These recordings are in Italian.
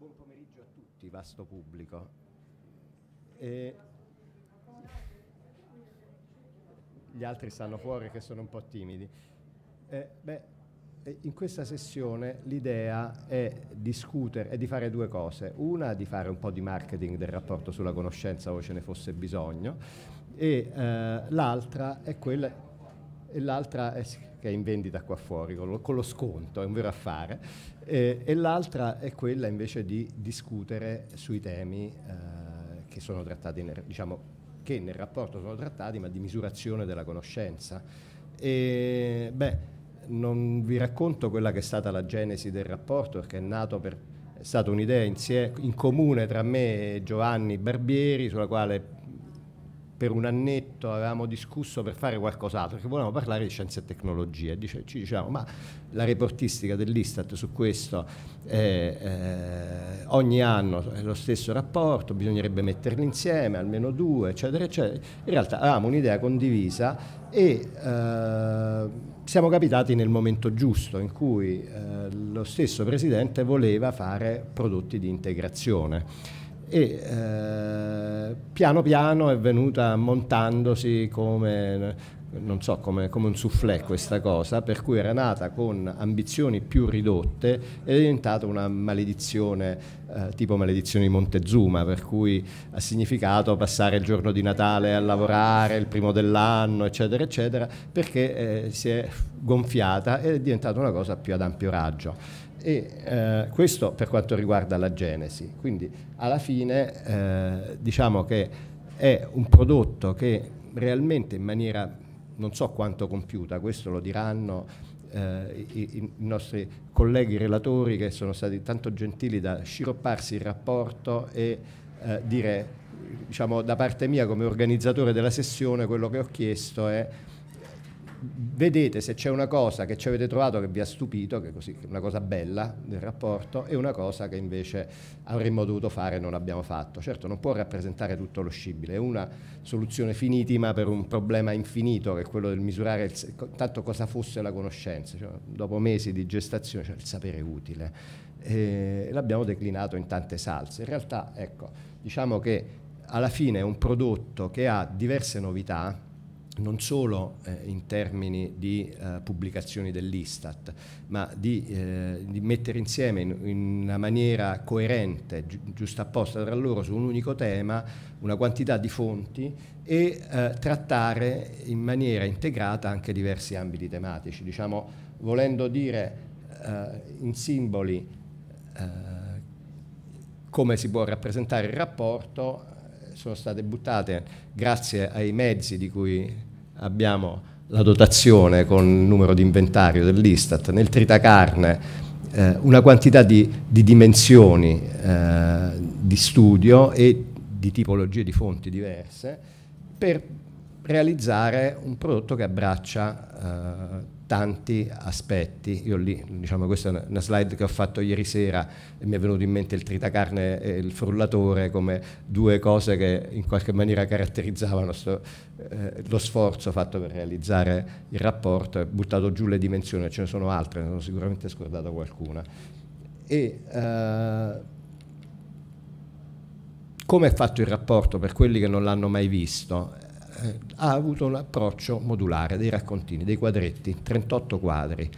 buon pomeriggio a tutti, vasto pubblico. E gli altri stanno fuori che sono un po' timidi. Eh, beh, eh, in questa sessione l'idea è discutere e di fare due cose. Una, di fare un po' di marketing del rapporto sulla conoscenza, ove ce ne fosse bisogno, e eh, l'altra è quella... E l'altra è che è in vendita qua fuori con lo, con lo sconto, è un vero affare, eh, e l'altra è quella invece di discutere sui temi eh, che sono trattati, nel, diciamo, che nel rapporto sono trattati, ma di misurazione della conoscenza. E, beh, non vi racconto quella che è stata la genesi del rapporto, perché è nato per è stata un'idea in, in comune tra me e Giovanni Barbieri, sulla quale per un annetto avevamo discusso per fare qualcos'altro, perché volevamo parlare di scienze e tecnologie. Dice, ci diciamo, ma la reportistica dell'Istat su questo è, eh, eh, ogni anno è lo stesso rapporto, bisognerebbe metterli insieme, almeno due, eccetera, eccetera. In realtà avevamo un'idea condivisa e eh, siamo capitati nel momento giusto in cui eh, lo stesso Presidente voleva fare prodotti di integrazione e eh, piano piano è venuta montandosi come non so, come, come, un soufflé questa cosa, per cui era nata con ambizioni più ridotte ed è diventata una maledizione eh, tipo maledizione di Montezuma, per cui ha significato passare il giorno di Natale a lavorare, il primo dell'anno, eccetera, eccetera, perché eh, si è gonfiata ed è diventata una cosa più ad ampio raggio. E eh, questo per quanto riguarda la genesi. Quindi alla fine eh, diciamo che è un prodotto che realmente in maniera non so quanto compiuta, questo lo diranno eh, i, i, nostri colleghi relatori che sono stati tanto gentili da sciropparsi il rapporto e eh, dire, diciamo, da parte mia come organizzatore della sessione quello che ho chiesto è vedete se c'è una cosa che ci avete trovato che vi ha stupito, che è così, una cosa bella del rapporto, e una cosa che invece avremmo dovuto fare e non abbiamo fatto. Certo, non può rappresentare tutto lo scibile, è una soluzione finitima per un problema infinito, che è quello del misurare il, tanto cosa fosse la conoscenza. Cioè, dopo mesi di gestazione cioè il sapere utile. E eh, l'abbiamo declinato in tante salse. In realtà, ecco, diciamo che alla fine è un prodotto che ha diverse novità, non solo eh, in termini di eh, pubblicazioni dell'Istat, ma di, eh, di mettere insieme in, in, una maniera coerente, gi- giustapposta tra loro su un unico tema, una quantità di fonti e eh, trattare in maniera integrata anche diversi ambiti tematici, diciamo, volendo dire eh, in simboli eh, come si può rappresentare il rapporto sono state buttate grazie ai mezzi di cui abbiamo la dotazione con il numero di inventario dell'Istat, nel tritacarne eh, una quantità di, di dimensioni eh, di studio e di tipologie di fonti diverse per realizzare un prodotto che abbraccia eh, tanti aspetti. Io lì, diciamo, questa è una slide che ho fatto ieri sera e mi è venuto in mente il tritacarne e il frullatore come due cose che in qualche maniera caratterizzavano sto, eh, lo sforzo fatto per realizzare il rapporto Ho buttato giù le dimensioni, ce ne sono altre, ne sono sicuramente scordato qualcuna. E, eh, come è fatto il rapporto per quelli che non l'hanno mai visto? eh, ha avuto un approccio modulare dei raccontini, dei quadretti, 38 quadri,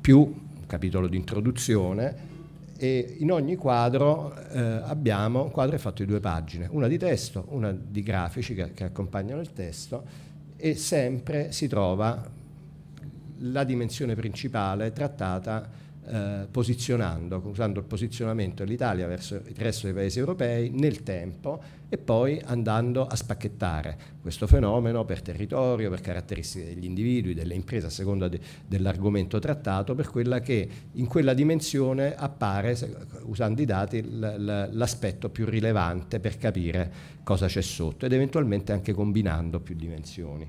più un capitolo di introduzione e in ogni quadro eh, abbiamo un quadro fatto di due pagine, una di testo, una di grafici che, che accompagnano il testo e sempre si trova la dimensione principale trattata eh, posizionando, usando il posizionamento dell'Italia verso il resto dei paesi europei nel tempo e poi andando a spacchettare questo fenomeno per territorio, per caratteristiche degli individui, delle imprese a seconda de, dell'argomento trattato, per quella che in quella dimensione appare, usando i dati, l'aspetto più rilevante per capire cosa c'è sotto ed eventualmente anche combinando più dimensioni.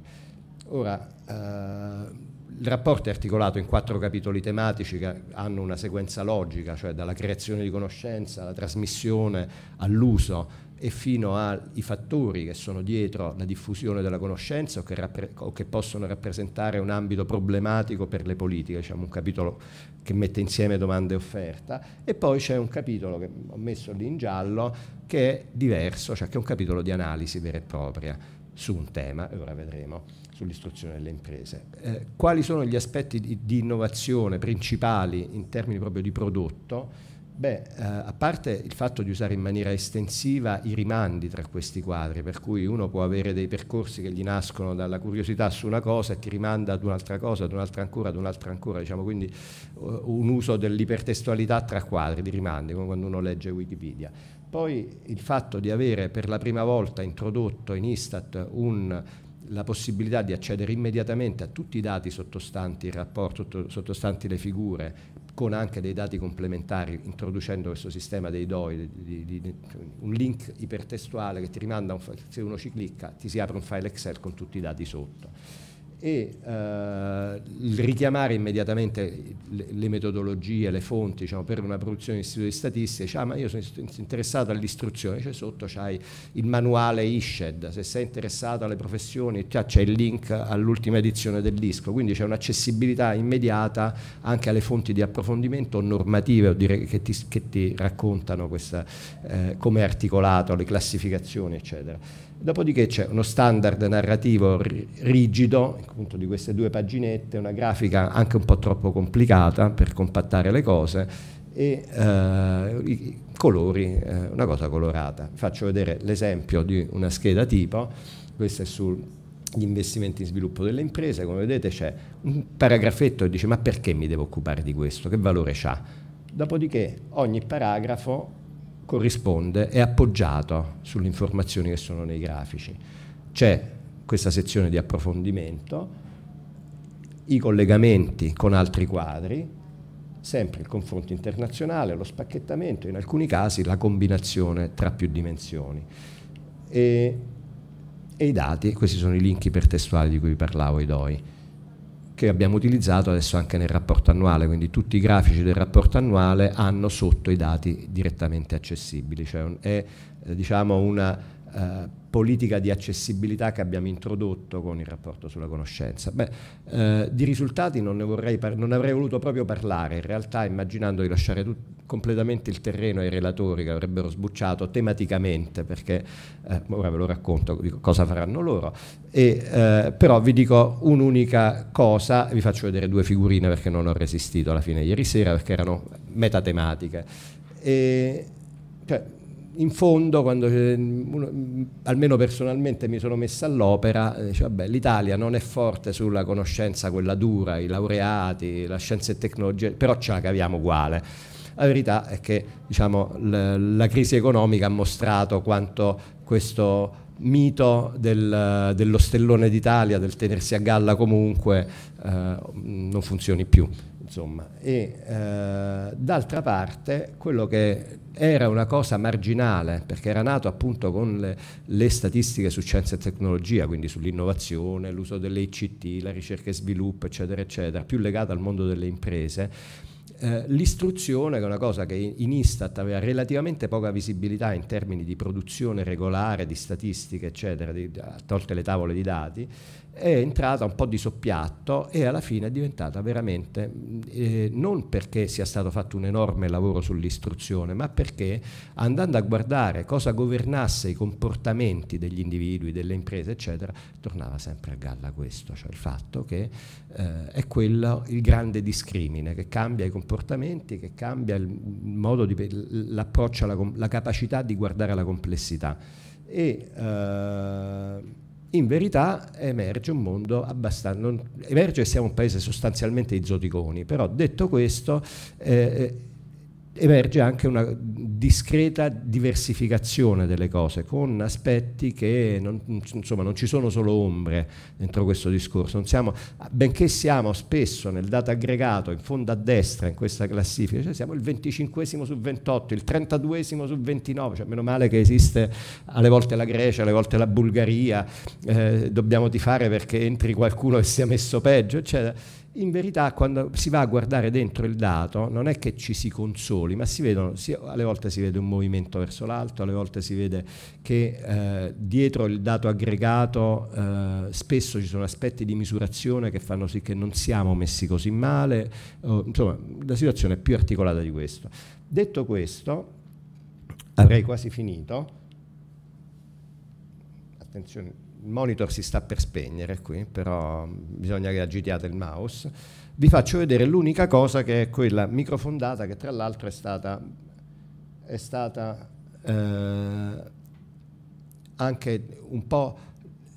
Ora, eh, il rapporto è articolato in quattro capitoli tematici che hanno una sequenza logica, cioè dalla creazione di conoscenza, alla trasmissione, all'uso e fino ai fattori che sono dietro la diffusione della conoscenza o che, o che, possono rappresentare un ambito problematico per le politiche, diciamo un capitolo che mette insieme domande e offerta, e poi c'è un capitolo che ho messo lì in giallo che è diverso, cioè che è un capitolo di analisi vera e propria su un tema, e ora vedremo, sull'istruzione delle imprese. Eh, quali sono gli aspetti di, di, innovazione principali in termini proprio di prodotto? Beh, eh, a parte il fatto di usare in maniera estensiva i rimandi tra questi quadri, per cui uno può avere dei percorsi che gli nascono dalla curiosità su una cosa e ti rimanda ad un'altra cosa, ad un'altra ancora, ad un'altra ancora, diciamo quindi uh, un uso dell'ipertestualità tra quadri di rimandi, come quando uno legge Wikipedia. Poi il fatto di avere per la prima volta introdotto in Istat un la possibilità di accedere immediatamente a tutti i dati sottostanti il rapporto, sottostanti le figure, con anche dei dati complementari, introducendo questo sistema dei DOI, di, di, di, un link ipertestuale che ti rimanda, un, se uno ci clicca, ti si apre un file Excel con tutti i dati sotto e eh, richiamare immediatamente le, le, metodologie, le fonti diciamo, per una produzione di istituti statistici, diciamo, ah, ma io sono interessato all'istruzione, c'è cioè, sotto c'hai il manuale ISCED, se sei interessato alle professioni c'è il link all'ultima edizione del disco, quindi c'è un'accessibilità immediata anche alle fonti di approfondimento normative dire, che, ti, che ti raccontano eh, come è articolato, le classificazioni eccetera. Dopodiché c'è uno standard narrativo rigido, appunto di queste due paginette, una grafica anche un po' troppo complicata per compattare le cose e eh, i colori, eh, una cosa colorata. faccio vedere l'esempio di una scheda tipo, questa è sugli investimenti in sviluppo delle imprese, come vedete c'è un paragrafetto che dice ma perché mi devo occupare di questo, che valore ha? Dopodiché ogni paragrafo corrisponde è appoggiato sulle informazioni che sono nei grafici. C'è questa sezione di approfondimento, i collegamenti con altri quadri, sempre il confronto internazionale, lo spacchettamento, in alcuni casi la combinazione tra più dimensioni. E, e i dati, questi sono i link ipertestuali di cui vi parlavo, i DOI che abbiamo utilizzato adesso anche nel rapporto annuale, quindi tutti i grafici del rapporto annuale hanno sotto i dati direttamente accessibili, cioè è eh, diciamo una eh, politica di accessibilità che abbiamo introdotto con il rapporto sulla conoscenza. Beh, eh, di risultati non, ne vorrei par- non avrei voluto proprio parlare, in realtà immaginando di lasciare tut- completamente il terreno ai relatori che avrebbero sbucciato tematicamente, perché eh, ora ve lo racconto cosa faranno loro, e, eh, però vi dico un'unica cosa, vi faccio vedere due figurine perché non ho resistito alla fine ieri sera, perché erano metatematiche. E, cioè, in fondo, quando eh, uno, mm, almeno personalmente mi sono messa all'opera, eh, dice, vabbè, l'Italia non è forte sulla conoscenza, quella dura, i laureati, la scienza e tecnologia, però ce la caviamo uguale. La verità è che diciamo, la crisi economica ha mostrato quanto questo mito del, dello stellone d'Italia, del tenersi a galla comunque, eh, non funzioni più. Insomma. E eh, d'altra parte quello che era una cosa marginale perché era nato appunto con le, le statistiche su scienza e tecnologia, quindi sull'innovazione, l'uso delle ICT, la ricerca e sviluppo, eccetera, eccetera, più legata al mondo delle imprese. Eh, l'istruzione, che è una cosa che in Istat aveva relativamente poca visibilità in termini di produzione regolare, di statistiche, eccetera, di, tolte le tavole di dati, è entrata un po' di soppiatto e alla fine è diventata veramente, mm, eh, non perché sia stato fatto un enorme lavoro sull'istruzione, ma perché andando a guardare cosa governasse i comportamenti degli individui, delle imprese, eccetera, tornava sempre a galla questo, cioè il fatto che eh, è quello il grande discrimine che cambia i comportamenti, che cambia il modo l'approccio, la, la capacità di guardare la complessità. E, eh, in verità emerge un mondo abbastanza... Non, emerge che siamo un paese sostanzialmente di zoticoni, però detto questo... Eh, eh emerge anche una discreta diversificazione delle cose, con aspetti che non, insomma, non ci sono solo ombre dentro questo discorso, siamo, benché siamo spesso nel dato aggregato in fondo a destra in questa classifica, cioè siamo il 25 su 28, il 32 su 29, cioè meno male che esiste alle volte la Grecia, alle volte la Bulgaria, eh, dobbiamo tifare perché entri qualcuno che sia messo peggio, eccetera in verità quando si va a guardare dentro il dato non è che ci si consoli, ma si vedono, si, alle volte si vede un movimento verso l'alto, alle volte si vede che eh, dietro il dato aggregato eh, spesso ci sono aspetti di misurazione che fanno sì che non siamo messi così male, oh, insomma la situazione è più articolata di questo. Detto questo, avrei quasi finito. Attenzione, il monitor si sta per spegnere qui, però bisogna che agitiate il mouse. Vi faccio vedere l'unica cosa che è quella microfondata che tra l'altro è stata, è stata eh, anche un po'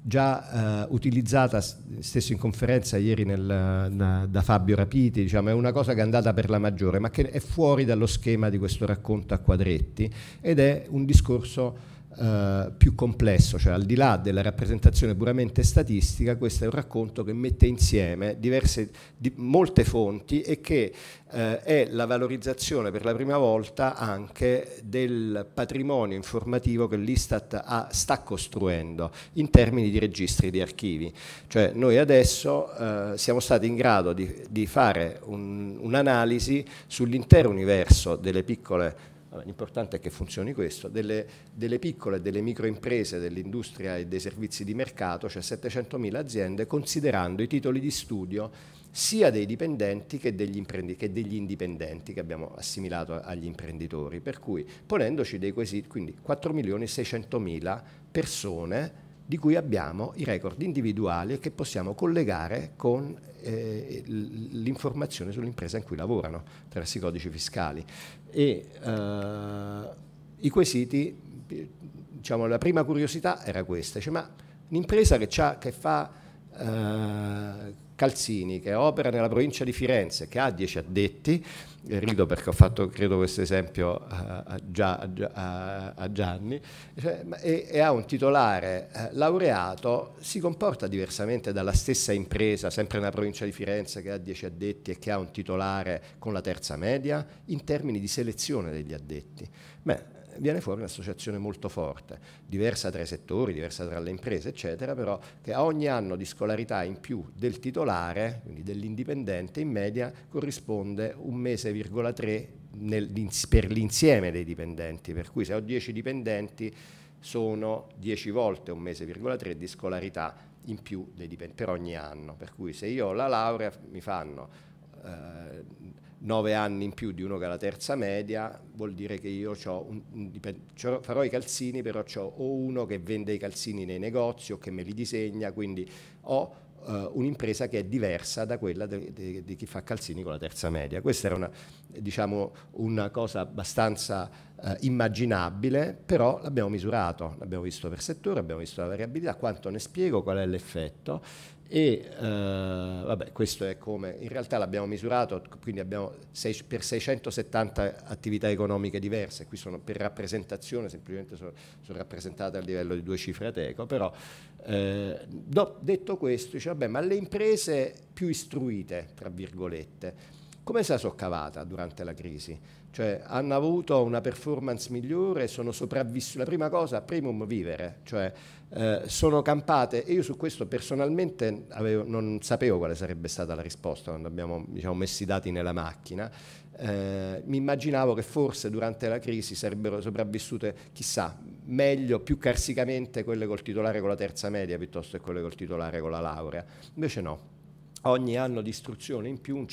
già eh, utilizzata stesso in conferenza ieri nel, da, da, Fabio Rapiti, diciamo, è una cosa che è andata per la maggiore, ma che è fuori dallo schema di questo racconto a quadretti ed è un discorso eh, più complesso, cioè al di là della rappresentazione puramente statistica, questo è un racconto che mette insieme diverse, di, molte fonti e che eh, è la valorizzazione per la prima volta anche del patrimonio informativo che l'Istat ha, sta costruendo in termini di registri di archivi. Cioè noi adesso eh, siamo stati in grado di, di fare un'analisi sull'intero universo delle piccole l'importante è che funzioni questo, delle, delle piccole e delle micro imprese dell'industria e dei servizi di mercato, cioè 700.000 aziende, considerando i titoli di studio sia dei dipendenti che degli, che degli, indipendenti che abbiamo assimilato agli imprenditori, per cui ponendoci dei quesiti, quindi 4.600.000 persone di cui abbiamo i record individuali e che possiamo collegare con eh, l'informazione sull'impresa in cui lavorano attraverso i codici fiscali e eh, i quesiti, diciamo, la prima curiosità era questa, cioè, ma un'impresa che, che, fa eh, calzini, che opera nella provincia di Firenze, che ha 10 addetti, rido perché ho fatto credo questo esempio a, a, a Gianni, cioè, e, e, a un titolare eh, laureato si comporta diversamente dalla stessa impresa, sempre nella provincia di Firenze che ha 10 addetti e che ha un titolare con la terza media, in termini di selezione degli addetti. Beh, viene fuori un'associazione molto forte, diversa tra i settori, diversa tra le imprese, eccetera, però che a ogni anno di scolarità in più del titolare, quindi dell'indipendente, in media corrisponde un mese,3 per l'insieme dei dipendenti, per cui se ho 10 dipendenti sono 10 volte un mese,3 di scolarità in più per ogni anno, per cui se io ho la laurea mi fanno... Eh, 9 anni in più di uno che ha la terza media, vuol dire che io un, un, farò i calzini, però ho o uno che vende i calzini nei negozi o che me li disegna, quindi ho uh, un'impresa che è diversa da quella di chi fa calzini con la terza media. Questa era una, diciamo, una cosa abbastanza uh, immaginabile, però l'abbiamo misurato, l'abbiamo visto per settore, abbiamo visto la variabilità, quanto ne spiego, qual è l'effetto e eh, vabbè, questo è come in realtà l'abbiamo misurato, quindi abbiamo sei, per 670 attività economiche diverse, qui sono per rappresentazione, semplicemente sono, sono rappresentate a livello di due cifre teco, però eh, do, detto questo, dice, vabbè, ma le imprese più istruite, tra virgolette, come si sono cavata durante la crisi? cioè hanno avuto una performance migliore, sono sopravvissute. La prima cosa, premium vivere, cioè eh, sono campate e io su questo personalmente avevo, non sapevo quale sarebbe stata la risposta quando abbiamo diciamo, messo i dati nella macchina. Eh, mi immaginavo che forse durante la crisi sarebbero sopravvissute, chissà, meglio, più carsicamente quelle col titolare con la terza media piuttosto che quelle col titolare con la laurea. Invece no, ogni anno di istruzione in più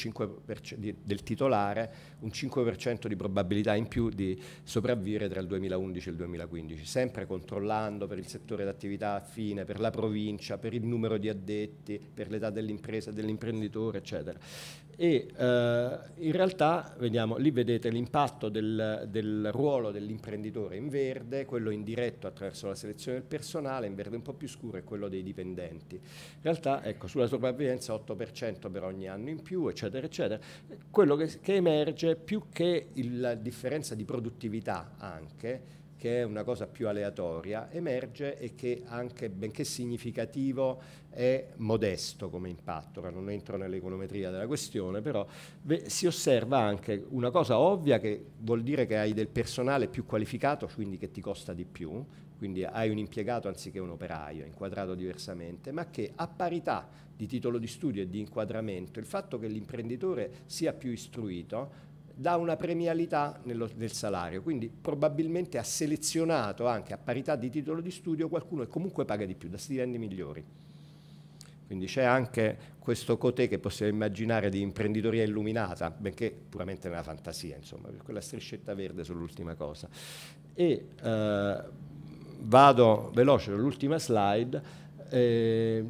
di, del titolare, un 5% di probabilità in più di sopravvivere tra il 2011 e il 2015, sempre controllando per il settore d'attività affine, per la provincia, per il numero di addetti, per l'età dell'impresa, dell'imprenditore, eccetera e eh, in realtà vediamo, lì vedete l'impatto del, del ruolo dell'imprenditore in verde, quello indiretto attraverso la selezione del personale, in verde un po' più scuro è quello dei dipendenti. In realtà ecco, sulla sopravvivenza 8% per ogni anno in più, eccetera, eccetera. Quello che, che emerge più che il, la differenza di produttività anche, che è una cosa più aleatoria, emerge e che anche, benché significativo, è modesto come impatto. Ora non entro nell'econometria della questione, però si osserva anche una cosa ovvia che vuol dire che hai del personale più qualificato, quindi che ti costa di più, quindi hai un impiegato anziché un operaio, inquadrato diversamente, ma che a parità di titolo di studio e di inquadramento, il fatto che l'imprenditore sia più istruito dà una premialità nello, nel salario, quindi probabilmente ha selezionato anche a parità di titolo di studio qualcuno che comunque paga di più, da stipendi migliori. Quindi c'è anche questo cotè che possiamo immaginare di imprenditoria illuminata, benché puramente nella fantasia, insomma, per quella striscetta verde sull'ultima cosa. E eh, vado veloce all'ultima slide. Eh,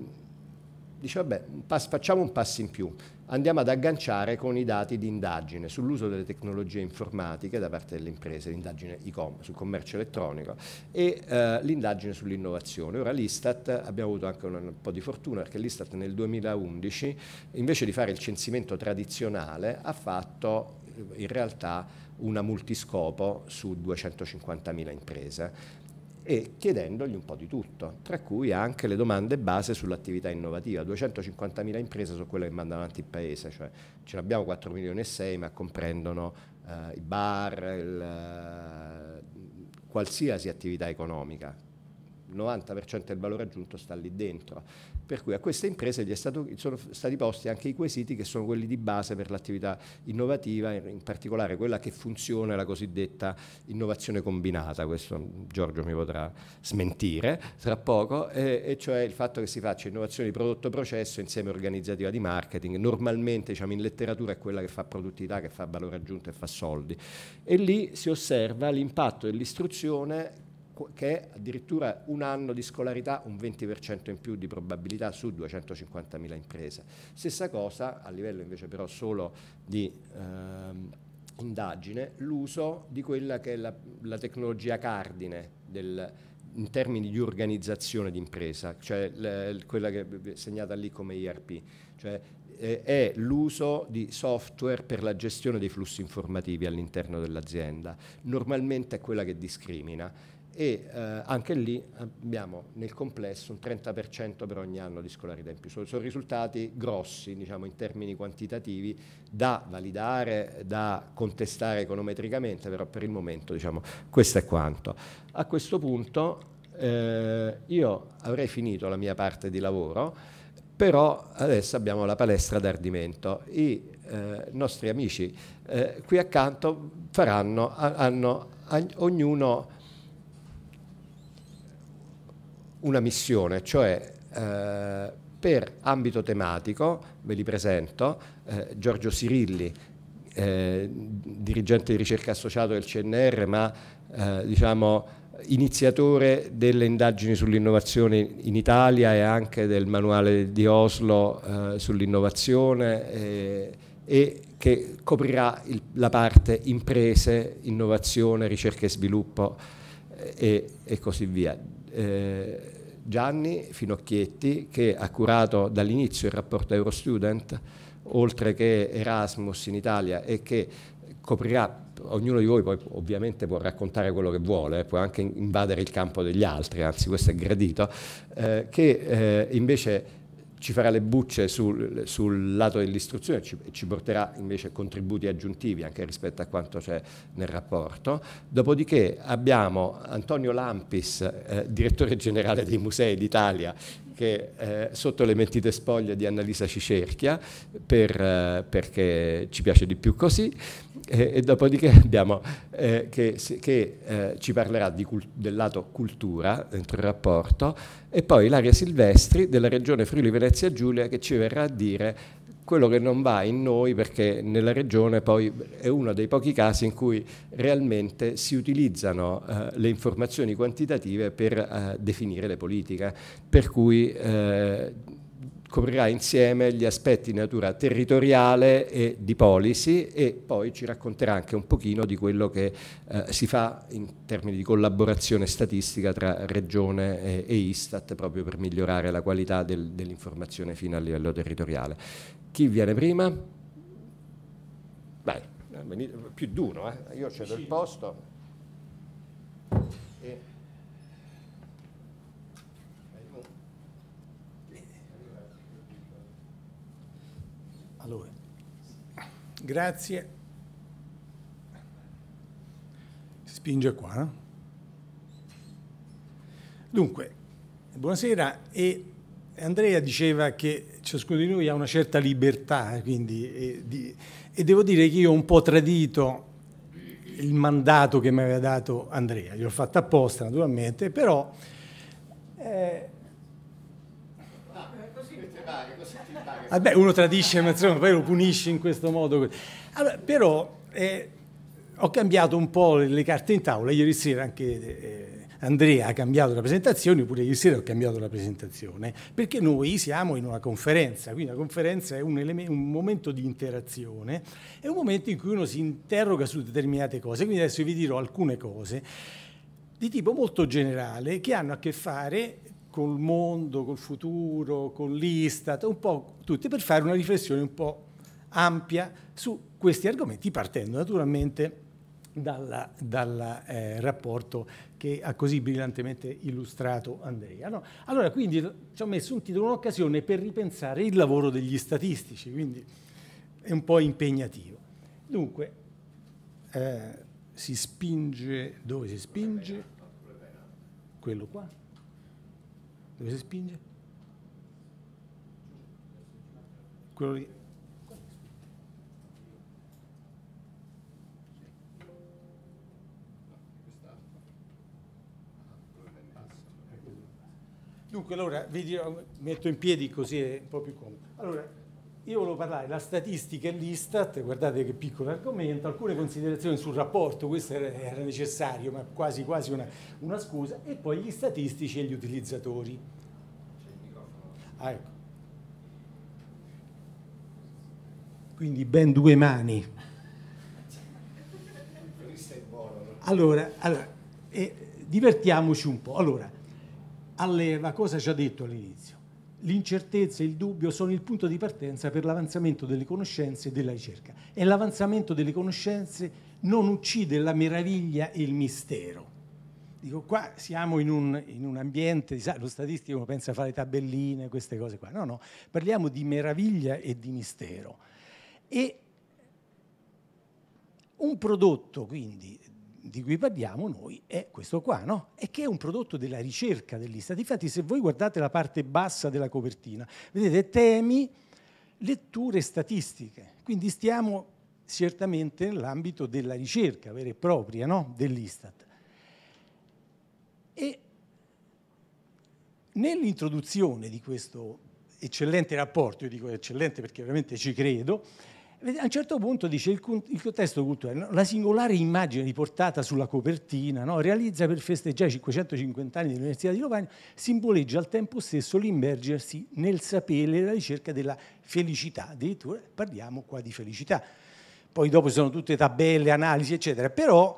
dice vabbè, pass, facciamo un passo in più, andiamo ad agganciare con i dati di indagine sull'uso delle tecnologie informatiche da parte delle imprese, l'indagine e-com sul commercio elettronico e eh, l'indagine sull'innovazione. Ora l'Istat, abbiamo avuto anche un, un, po' di fortuna perché l'Istat nel 2011 invece di fare il censimento tradizionale ha fatto in realtà una multiscopo su 250.000 imprese e chiedendogli un po' di tutto, tra cui anche le domande base sull'attività innovativa. 250.000 imprese sono quelle che mandano avanti il paese, cioè ce ne abbiamo 4 milioni e 6, ma comprendono eh, i bar, il, eh, qualsiasi attività economica. Il 90% del valore aggiunto sta lì dentro per cui a queste imprese stato, sono stati posti anche i quesiti che sono quelli di base per l'attività innovativa, in particolare quella che funziona la cosiddetta innovazione combinata, questo Giorgio mi potrà smentire tra poco, e, e cioè il fatto che si faccia innovazione di prodotto-processo insieme organizzativa di marketing, normalmente diciamo, in letteratura è quella che fa produttività, che fa valore aggiunto e fa soldi. E lì si osserva l'impatto dell'istruzione che è addirittura un anno di scolarità, un 20% in più di probabilità su 250.000 imprese. Stessa cosa a livello invece però solo di ehm, indagine, l'uso di quella che è la, la tecnologia cardine del, in termini di organizzazione d'impresa, cioè le, quella che è segnata lì come IRP, cioè eh, è l'uso di software per la gestione dei flussi informativi all'interno dell'azienda. Normalmente è quella che discrimina e eh, anche lì abbiamo nel complesso un 30% per ogni anno di scolarità in più. Sono, sono risultati grossi, diciamo, in termini quantitativi, da validare, da contestare econometricamente, però per il momento, diciamo, questo è quanto. A questo punto eh, io avrei finito la mia parte di lavoro, però adesso abbiamo la palestra d'ardimento. I eh, nostri amici eh, qui accanto faranno, hanno, ognuno una missione, cioè eh, per ambito tematico, ve li presento, eh, Giorgio Sirilli, eh, dirigente di ricerca associato del CNR, ma eh, diciamo, iniziatore delle indagini sull'innovazione in Italia e anche del manuale di Oslo eh, sull'innovazione eh, e che coprirà il, la parte imprese, innovazione, ricerca e sviluppo e, e così via eh, Gianni Finocchietti che ha curato dall'inizio il rapporto Eurostudent, oltre che Erasmus in Italia e che coprirà ognuno di voi poi ovviamente può raccontare quello che vuole, può anche invadere il campo degli altri, anzi questo è gradito, eh, che eh, invece ci farà le bucce sul, sul lato dell'istruzione e ci, ci, porterà invece contributi aggiuntivi anche rispetto a quanto c'è nel rapporto. Dopodiché abbiamo Antonio Lampis, eh, direttore generale dei Musei d'Italia, che eh, sotto le mentite spoglie di Annalisa Cicerchia per, eh, perché ci piace di più così e, e dopodiché abbiamo eh, che, che eh, ci parlerà del lato cultura dentro il rapporto e poi Ilaria Silvestri della regione Friuli Venezia Giulia che ci verrà a dire quello che non va in noi perché nella regione poi è uno dei pochi casi in cui realmente si utilizzano eh, le informazioni quantitative per eh, definire le politiche, per cui eh, coprirà insieme gli aspetti di natura territoriale e di policy e poi ci racconterà anche un pochino di quello che eh, si fa in termini di collaborazione statistica tra Regione e, e Istat proprio per migliorare la qualità del, dell'informazione fino a livello territoriale. Chi viene prima? Vai, eh, più di uno, eh. io cedo il posto. E... Allora, grazie. Si spinge qua. No? Eh. Dunque, buonasera e Andrea diceva che ciascuno di noi ha una certa libertà, eh, quindi, e, eh, di, e devo dire che io ho un po' tradito il mandato che mi aveva dato Andrea, gliel'ho fatto apposta naturalmente, però... Eh... Vabbè, uno tradisce, ma insomma, poi lo punisce in questo modo. Allora, però eh, ho cambiato un po' le, le carte in tavola, ieri sera anche... Eh, Andrea ha cambiato la presentazione, oppure ieri sera ho cambiato la presentazione, perché noi siamo in una conferenza, quindi la conferenza è un, un momento di interazione, è un momento in cui uno si interroga su determinate cose, quindi adesso vi dirò alcune cose di tipo molto generale che hanno a che fare col mondo, col futuro, con l'Istat, un po' tutte per fare una riflessione un po' ampia su questi argomenti, partendo naturalmente dal eh, rapporto che ha così brillantemente illustrato Andrea. No? Allora, quindi ci ho messo un titolo, un'occasione per ripensare il lavoro degli statistici, quindi è un po' impegnativo. Dunque, eh, si spinge, dove si spinge? Quello qua. Dove si spinge? Quello lì. Dunque, allora, vi metto in piedi così è un po' più comodo. Allora, io volevo parlare della statistica e l'Istat, guardate che piccolo argomento, alcune considerazioni sul rapporto, questo era, era necessario, ma quasi quasi una, una, scusa, e poi gli statistici e gli utilizzatori. Ah, ecco. Quindi ben due mani. Allora, allora eh, divertiamoci un po'. Allora, alleva, cosa ci ha detto all'inizio? L'incertezza e il dubbio sono il punto di partenza per l'avanzamento delle conoscenze e della ricerca e l'avanzamento delle conoscenze non uccide la meraviglia e il mistero. Dico, qua siamo in un, in un ambiente, lo statistico pensa a fare tabelline, queste cose qua. No, no, parliamo di meraviglia e di mistero. E un prodotto, quindi, di cui parliamo noi è questo qua, no? E che è un prodotto della ricerca dell'Istat. Infatti, se voi guardate la parte bassa della copertina, vedete temi, letture statistiche. Quindi stiamo certamente nell'ambito della ricerca vera e propria no? dell'Istat. E nell'introduzione di questo eccellente rapporto, io dico eccellente perché veramente ci credo, a un certo punto dice il, contesto culturale, la singolare immagine riportata sulla copertina, no? realizza per festeggiare i 550 anni dell'Università di Lovagno, simboleggia al tempo stesso l'immergersi nel sapere e la ricerca della felicità, addirittura parliamo qua di felicità. Poi dopo ci sono tutte tabelle, analisi, eccetera, però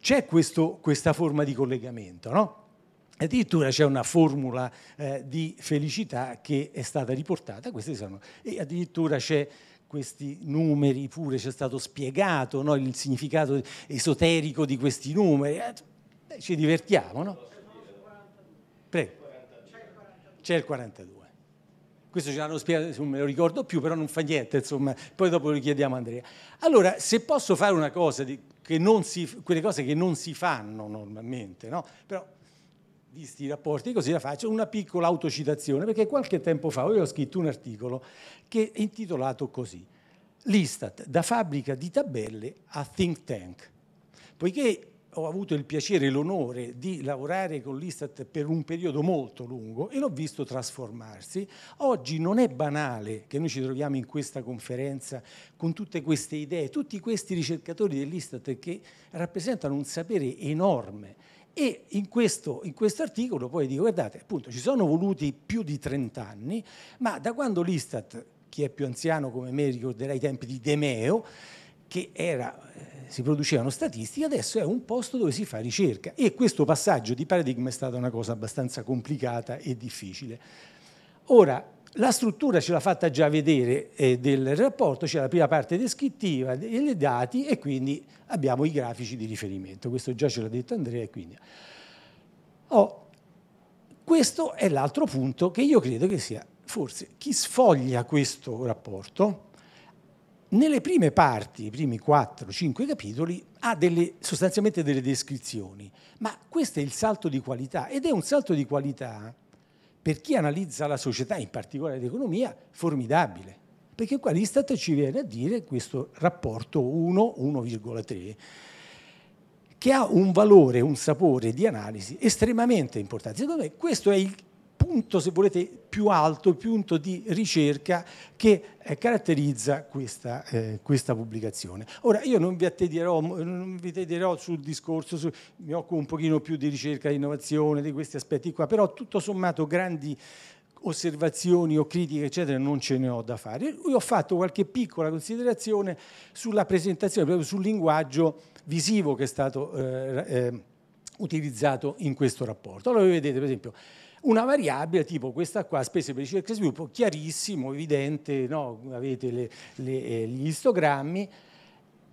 c'è questo, questa forma di collegamento, no? Addirittura c'è una formula eh, di felicità che è stata riportata, queste sono, e addirittura c'è questi numeri pure, ci è stato spiegato no? il significato esoterico di questi numeri, eh, ci divertiamo, no? Prego. C'è il 42. Questo ce l'hanno spiegato, non me lo ricordo più, però non fa niente, insomma, poi dopo lo chiediamo a Andrea. Allora, se posso fare una cosa, di, si, quelle cose che non si fanno normalmente, no? Però, visti i rapporti, così la faccio, una piccola autocitazione, perché qualche tempo fa io ho scritto un articolo che è intitolato così, l'Istat da fabbrica di tabelle a think tank. Poiché ho avuto il piacere e l'onore di lavorare con l'Istat per un periodo molto lungo e l'ho visto trasformarsi. Oggi non è banale che noi ci troviamo in questa conferenza con tutte queste idee, tutti questi ricercatori dell'Istat che rappresentano un sapere enorme. E in questo, in questo articolo poi dico, guardate, appunto ci sono voluti più di 30 anni, ma da quando l'Istat chi è più anziano come me ricorderà i tempi di Demeo, che era, eh, si producevano statistiche, adesso è un posto dove si fa ricerca e questo passaggio di paradigma è stata una cosa abbastanza complicata e difficile. Ora, la struttura ce l'ha fatta già vedere eh, del rapporto, c'è la prima parte descrittiva dei dati e quindi abbiamo i grafici di riferimento, questo già ce l'ha detto Andrea. Quindi. Oh, questo è l'altro punto che io credo che sia forse chi sfoglia questo rapporto nelle prime parti, i primi 4-5 capitoli, ha delle, sostanzialmente delle descrizioni, ma questo è il salto di qualità ed è un salto di qualità per chi analizza la società, in particolare l'economia, formidabile. Perché qua l'Istat ci viene a dire questo rapporto 1, 1,3, che ha un valore, un sapore di analisi estremamente importante. Secondo me questo è il, punto, se volete, più alto, il punto di ricerca che eh, caratterizza questa, eh, questa, pubblicazione. Ora, io non vi attedirò, non vi attedirò sul discorso, su, mi occupo un pochino più di ricerca, di innovazione, di questi aspetti qua, però tutto sommato grandi osservazioni o critiche, eccetera, non ce ne ho da fare. Io ho fatto qualche piccola considerazione sulla presentazione, proprio sul linguaggio visivo che è stato eh, eh, utilizzato in questo rapporto. Allora, vedete, per esempio, una variabile tipo questa qua, spese per ricerca e sviluppo, chiarissimo, evidente, no? avete le, le, eh, gli istogrammi,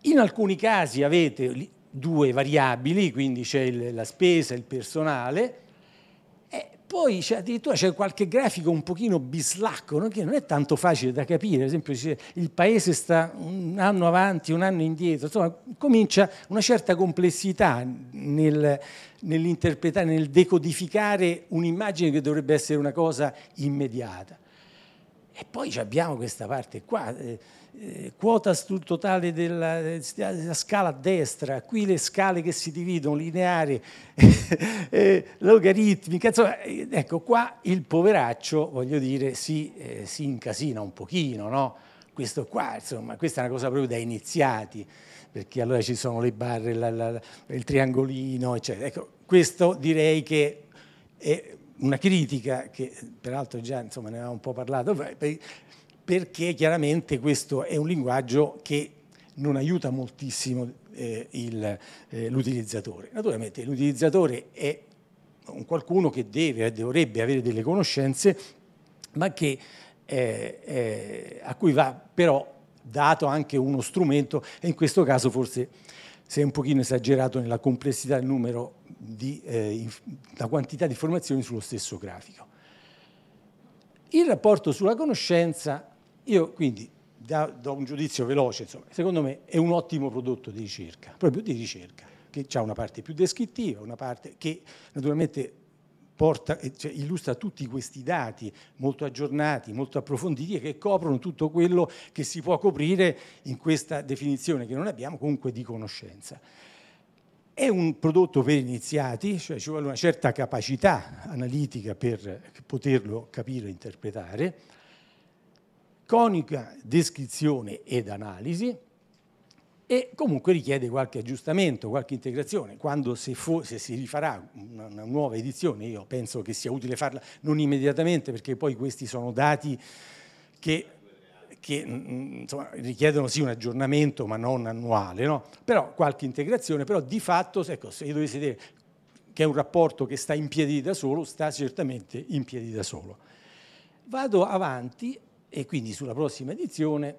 in alcuni casi avete due variabili, quindi c'è la spesa e il personale, poi c'è, addirittura c'è qualche grafico un pochino bislacco, no? che non è tanto facile da capire, ad esempio il paese sta un anno avanti, un anno indietro, insomma comincia una certa complessità nel, nell'interpretare, nel decodificare un'immagine che dovrebbe essere una cosa immediata. E poi abbiamo questa parte qua. Eh, eh, quota sul totale della, della, eh, eh, scala a destra, qui le scale che si dividono, lineari, eh, logaritmiche, insomma, ecco qua il poveraccio, voglio dire, si, eh, si incasina un pochino, no? Questo qua, insomma, questa è una cosa proprio da iniziati, perché allora ci sono le barre, la, la, il triangolino, eccetera. Ecco, questo direi che è una critica che peraltro già insomma, ne avevamo un po' parlato, perché chiaramente questo è un linguaggio che non aiuta moltissimo eh, eh l'utilizzatore. Eh, Naturalmente l'utilizzatore è qualcuno che deve, e eh, dovrebbe avere delle conoscenze, ma che, eh, eh, a cui va però dato anche uno strumento e in questo caso forse si è un pochino esagerato nella complessità del numero di, la quantità di informazioni sullo stesso grafico. Il rapporto sulla conoscenza io quindi do un giudizio veloce, insomma, secondo me è un ottimo prodotto di ricerca, proprio di ricerca, che ha una parte più descrittiva, una parte che naturalmente porta, eh, cioè, illustra tutti questi dati molto aggiornati, molto approfonditi e che coprono tutto quello che si può coprire in questa definizione che non abbiamo comunque di conoscenza. È un prodotto per iniziati, cioè ci vuole una certa capacità analitica per poterlo capire e interpretare, laconica descrizione ed analisi e comunque richiede qualche aggiustamento, qualche integrazione. Quando se, se si rifarà una, una, nuova edizione, io penso che sia utile farla non immediatamente perché poi questi sono dati che, che mm, mm, insomma, richiedono sì un aggiornamento ma non annuale, no? però qualche integrazione, però di fatto ecco, se io dovessi dire che è un rapporto che sta in piedi da solo, sta certamente in piedi da solo. Vado avanti e quindi sulla prossima edizione.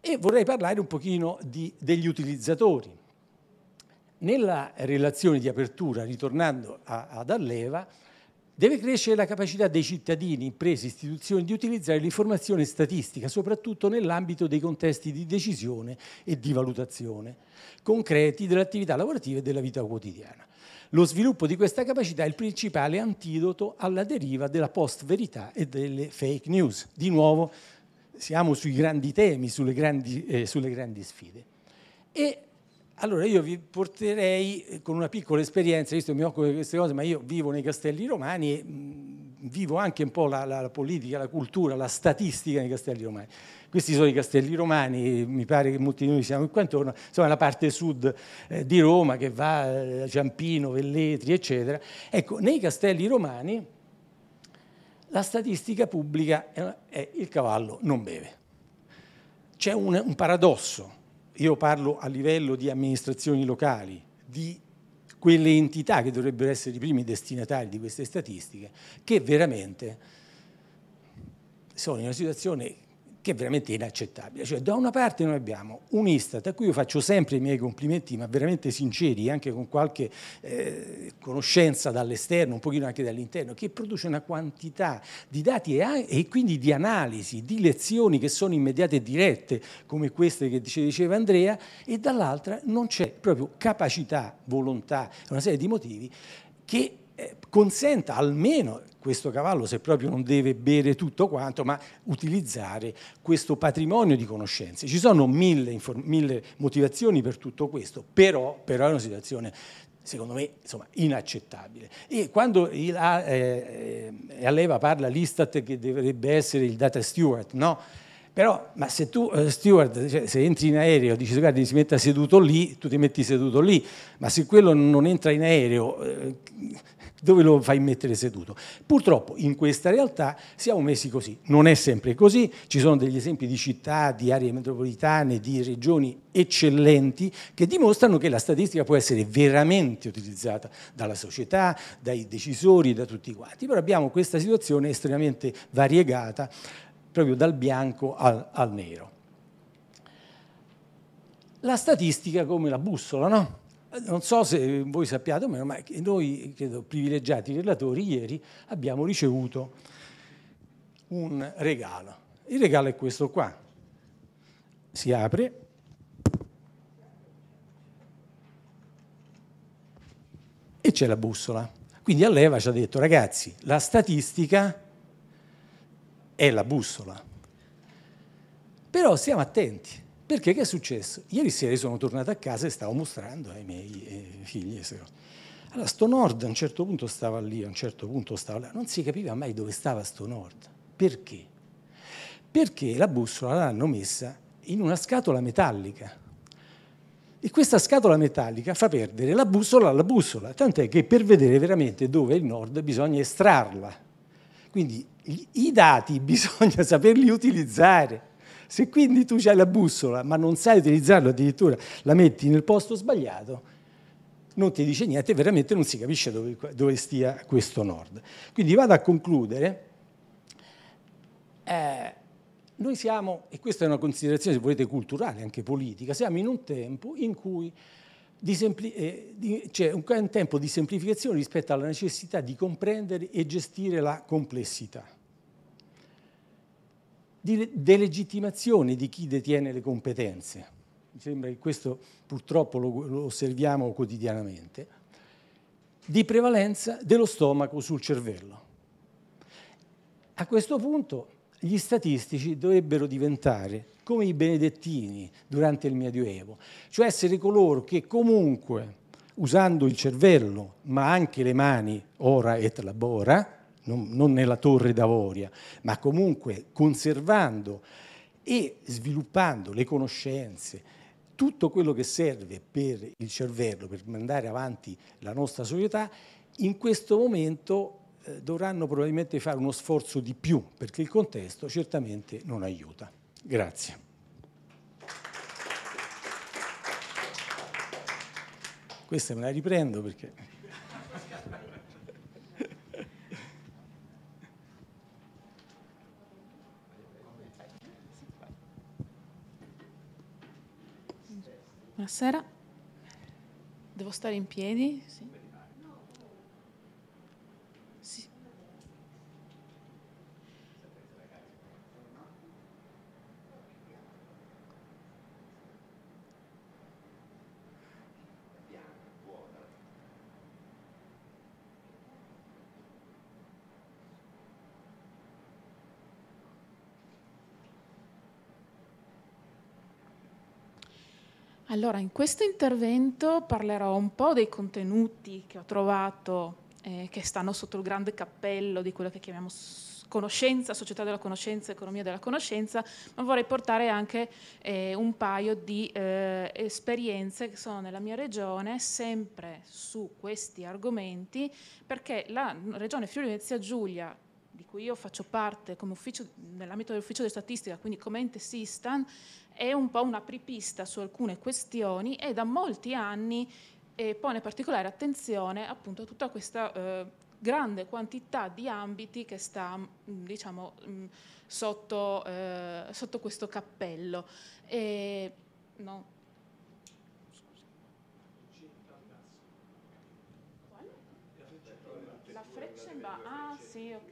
E vorrei parlare un pochino di, degli utilizzatori. Nella relazione di apertura, ritornando a, ad Alleva, deve crescere la capacità dei cittadini, imprese, istituzioni di utilizzare l'informazione statistica, soprattutto nell'ambito dei contesti di decisione e di valutazione concreti dell'attività lavorativa e della vita quotidiana. Lo sviluppo di questa capacità è il principale antidoto alla deriva della post-verità e delle fake news. Di nuovo siamo sui grandi temi, sulle grandi, eh, sulle grandi sfide. E allora io vi porterei eh, con una piccola esperienza, visto che mi occupo di queste cose, ma io vivo nei castelli romani e mm, vivo anche un po' la, la, la, politica, la cultura, la statistica nei castelli romani. Questi sono i castelli romani, mi pare che molti di noi siamo qua intorno, insomma la parte sud eh, di Roma che va a eh, Ciampino, Velletri, eccetera. Ecco, nei castelli romani la statistica pubblica è, è il cavallo non beve. C'è un, un paradosso, io parlo a livello di amministrazioni locali, di quelle entità che dovrebbero essere i primi destinatari di queste statistiche, che veramente sono in una situazione che è veramente inaccettabile. Cioè, da una parte noi abbiamo un Istat a cui io faccio sempre i miei complimenti, ma veramente sinceri, anche con qualche eh, conoscenza dall'esterno, un pochino anche dall'interno, che produce una quantità di dati e, e, quindi di analisi, di lezioni che sono immediate e dirette, come queste che diceva Andrea, e dall'altra non c'è proprio capacità, volontà, una serie di motivi che eh, consenta almeno questo cavallo, se proprio non deve bere tutto quanto, ma utilizzare questo patrimonio di conoscenze. Ci sono mille, mille motivazioni per tutto questo, però, però è una situazione secondo me insomma, inaccettabile. E quando il, ah, eh, eh, Aleva parla l'Istat che dovrebbe essere il data steward, no? Però, ma se tu, eh, steward, cioè, se entri in aereo e dici guarda si mette seduto lì, tu ti metti seduto lì, ma se quello non entra in aereo, eh, dove lo fai mettere seduto. Purtroppo in questa realtà siamo messi così, non è sempre così, ci sono degli esempi di città, di aree metropolitane, di regioni eccellenti che dimostrano che la statistica può essere veramente utilizzata dalla società, dai decisori, da tutti quanti, però abbiamo questa situazione estremamente variegata proprio dal bianco al, al nero. La statistica come la bussola, no? Non so se voi sappiate o meno, ma noi, credo, privilegiati relatori, ieri abbiamo ricevuto un regalo. Il regalo è questo qua. Si apre. E c'è la bussola. Quindi Alleva ci ha detto, ragazzi, la statistica è la bussola. Però stiamo attenti, perché che è successo? Ieri sera sono tornato a casa e stavo mostrando ai miei eh, figli. Allora, sto nord a un certo punto stava lì, a un certo punto stava là, non si capiva mai dove stava sto nord. Perché? Perché la bussola l'hanno messa in una scatola metallica. E questa scatola metallica fa perdere la bussola alla bussola, tant'è che per vedere veramente dove è il nord bisogna estrarla. Quindi i dati bisogna saperli utilizzare. Se quindi tu hai la bussola ma non sai utilizzarla, addirittura la metti nel posto sbagliato, non ti dice niente, veramente non si capisce dove, dove stia questo nord. Quindi vado a concludere. Eh, noi siamo, e questa è una considerazione se volete culturale, anche politica, siamo in un tempo in cui eh, c'è cioè, un, un tempo di semplificazione rispetto alla necessità di comprendere e gestire la complessità di delegittimazione di chi detiene le competenze. Mi sembra che questo purtroppo lo, lo osserviamo quotidianamente, di prevalenza dello stomaco sul cervello. A questo punto gli statistici dovrebbero diventare come i benedettini durante il Medioevo, cioè essere coloro che comunque, usando il cervello, ma anche le mani, ora et labora, non, non nella torre d'Avoria, ma comunque conservando e sviluppando le conoscenze, tutto quello che serve per il cervello, per mandare avanti la nostra società, in questo momento eh, dovranno probabilmente fare uno sforzo di più, perché il contesto certamente non aiuta. Grazie. Questa me la riprendo perché... Buonasera. Devo stare in piedi? Sì. Allora, in questo intervento parlerò un po' dei contenuti che ho trovato eh, che stanno sotto il grande cappello di quello che chiamiamo conoscenza, società della conoscenza, economia della conoscenza, ma vorrei portare anche eh, un paio di eh, esperienze che sono nella mia regione, sempre su questi argomenti, perché la regione Friuli Venezia Giulia di cui io faccio parte come ufficio, nell'ambito dell'ufficio di statistica, quindi come ente SISTAN, è un po' una pripista su alcune questioni e da molti anni eh, pone particolare attenzione appunto a tutta questa eh, grande quantità di ambiti che sta mm, diciamo, mm, sotto, eh, sotto, questo cappello. E, no. La freccia in basso. Ah, sì, ok.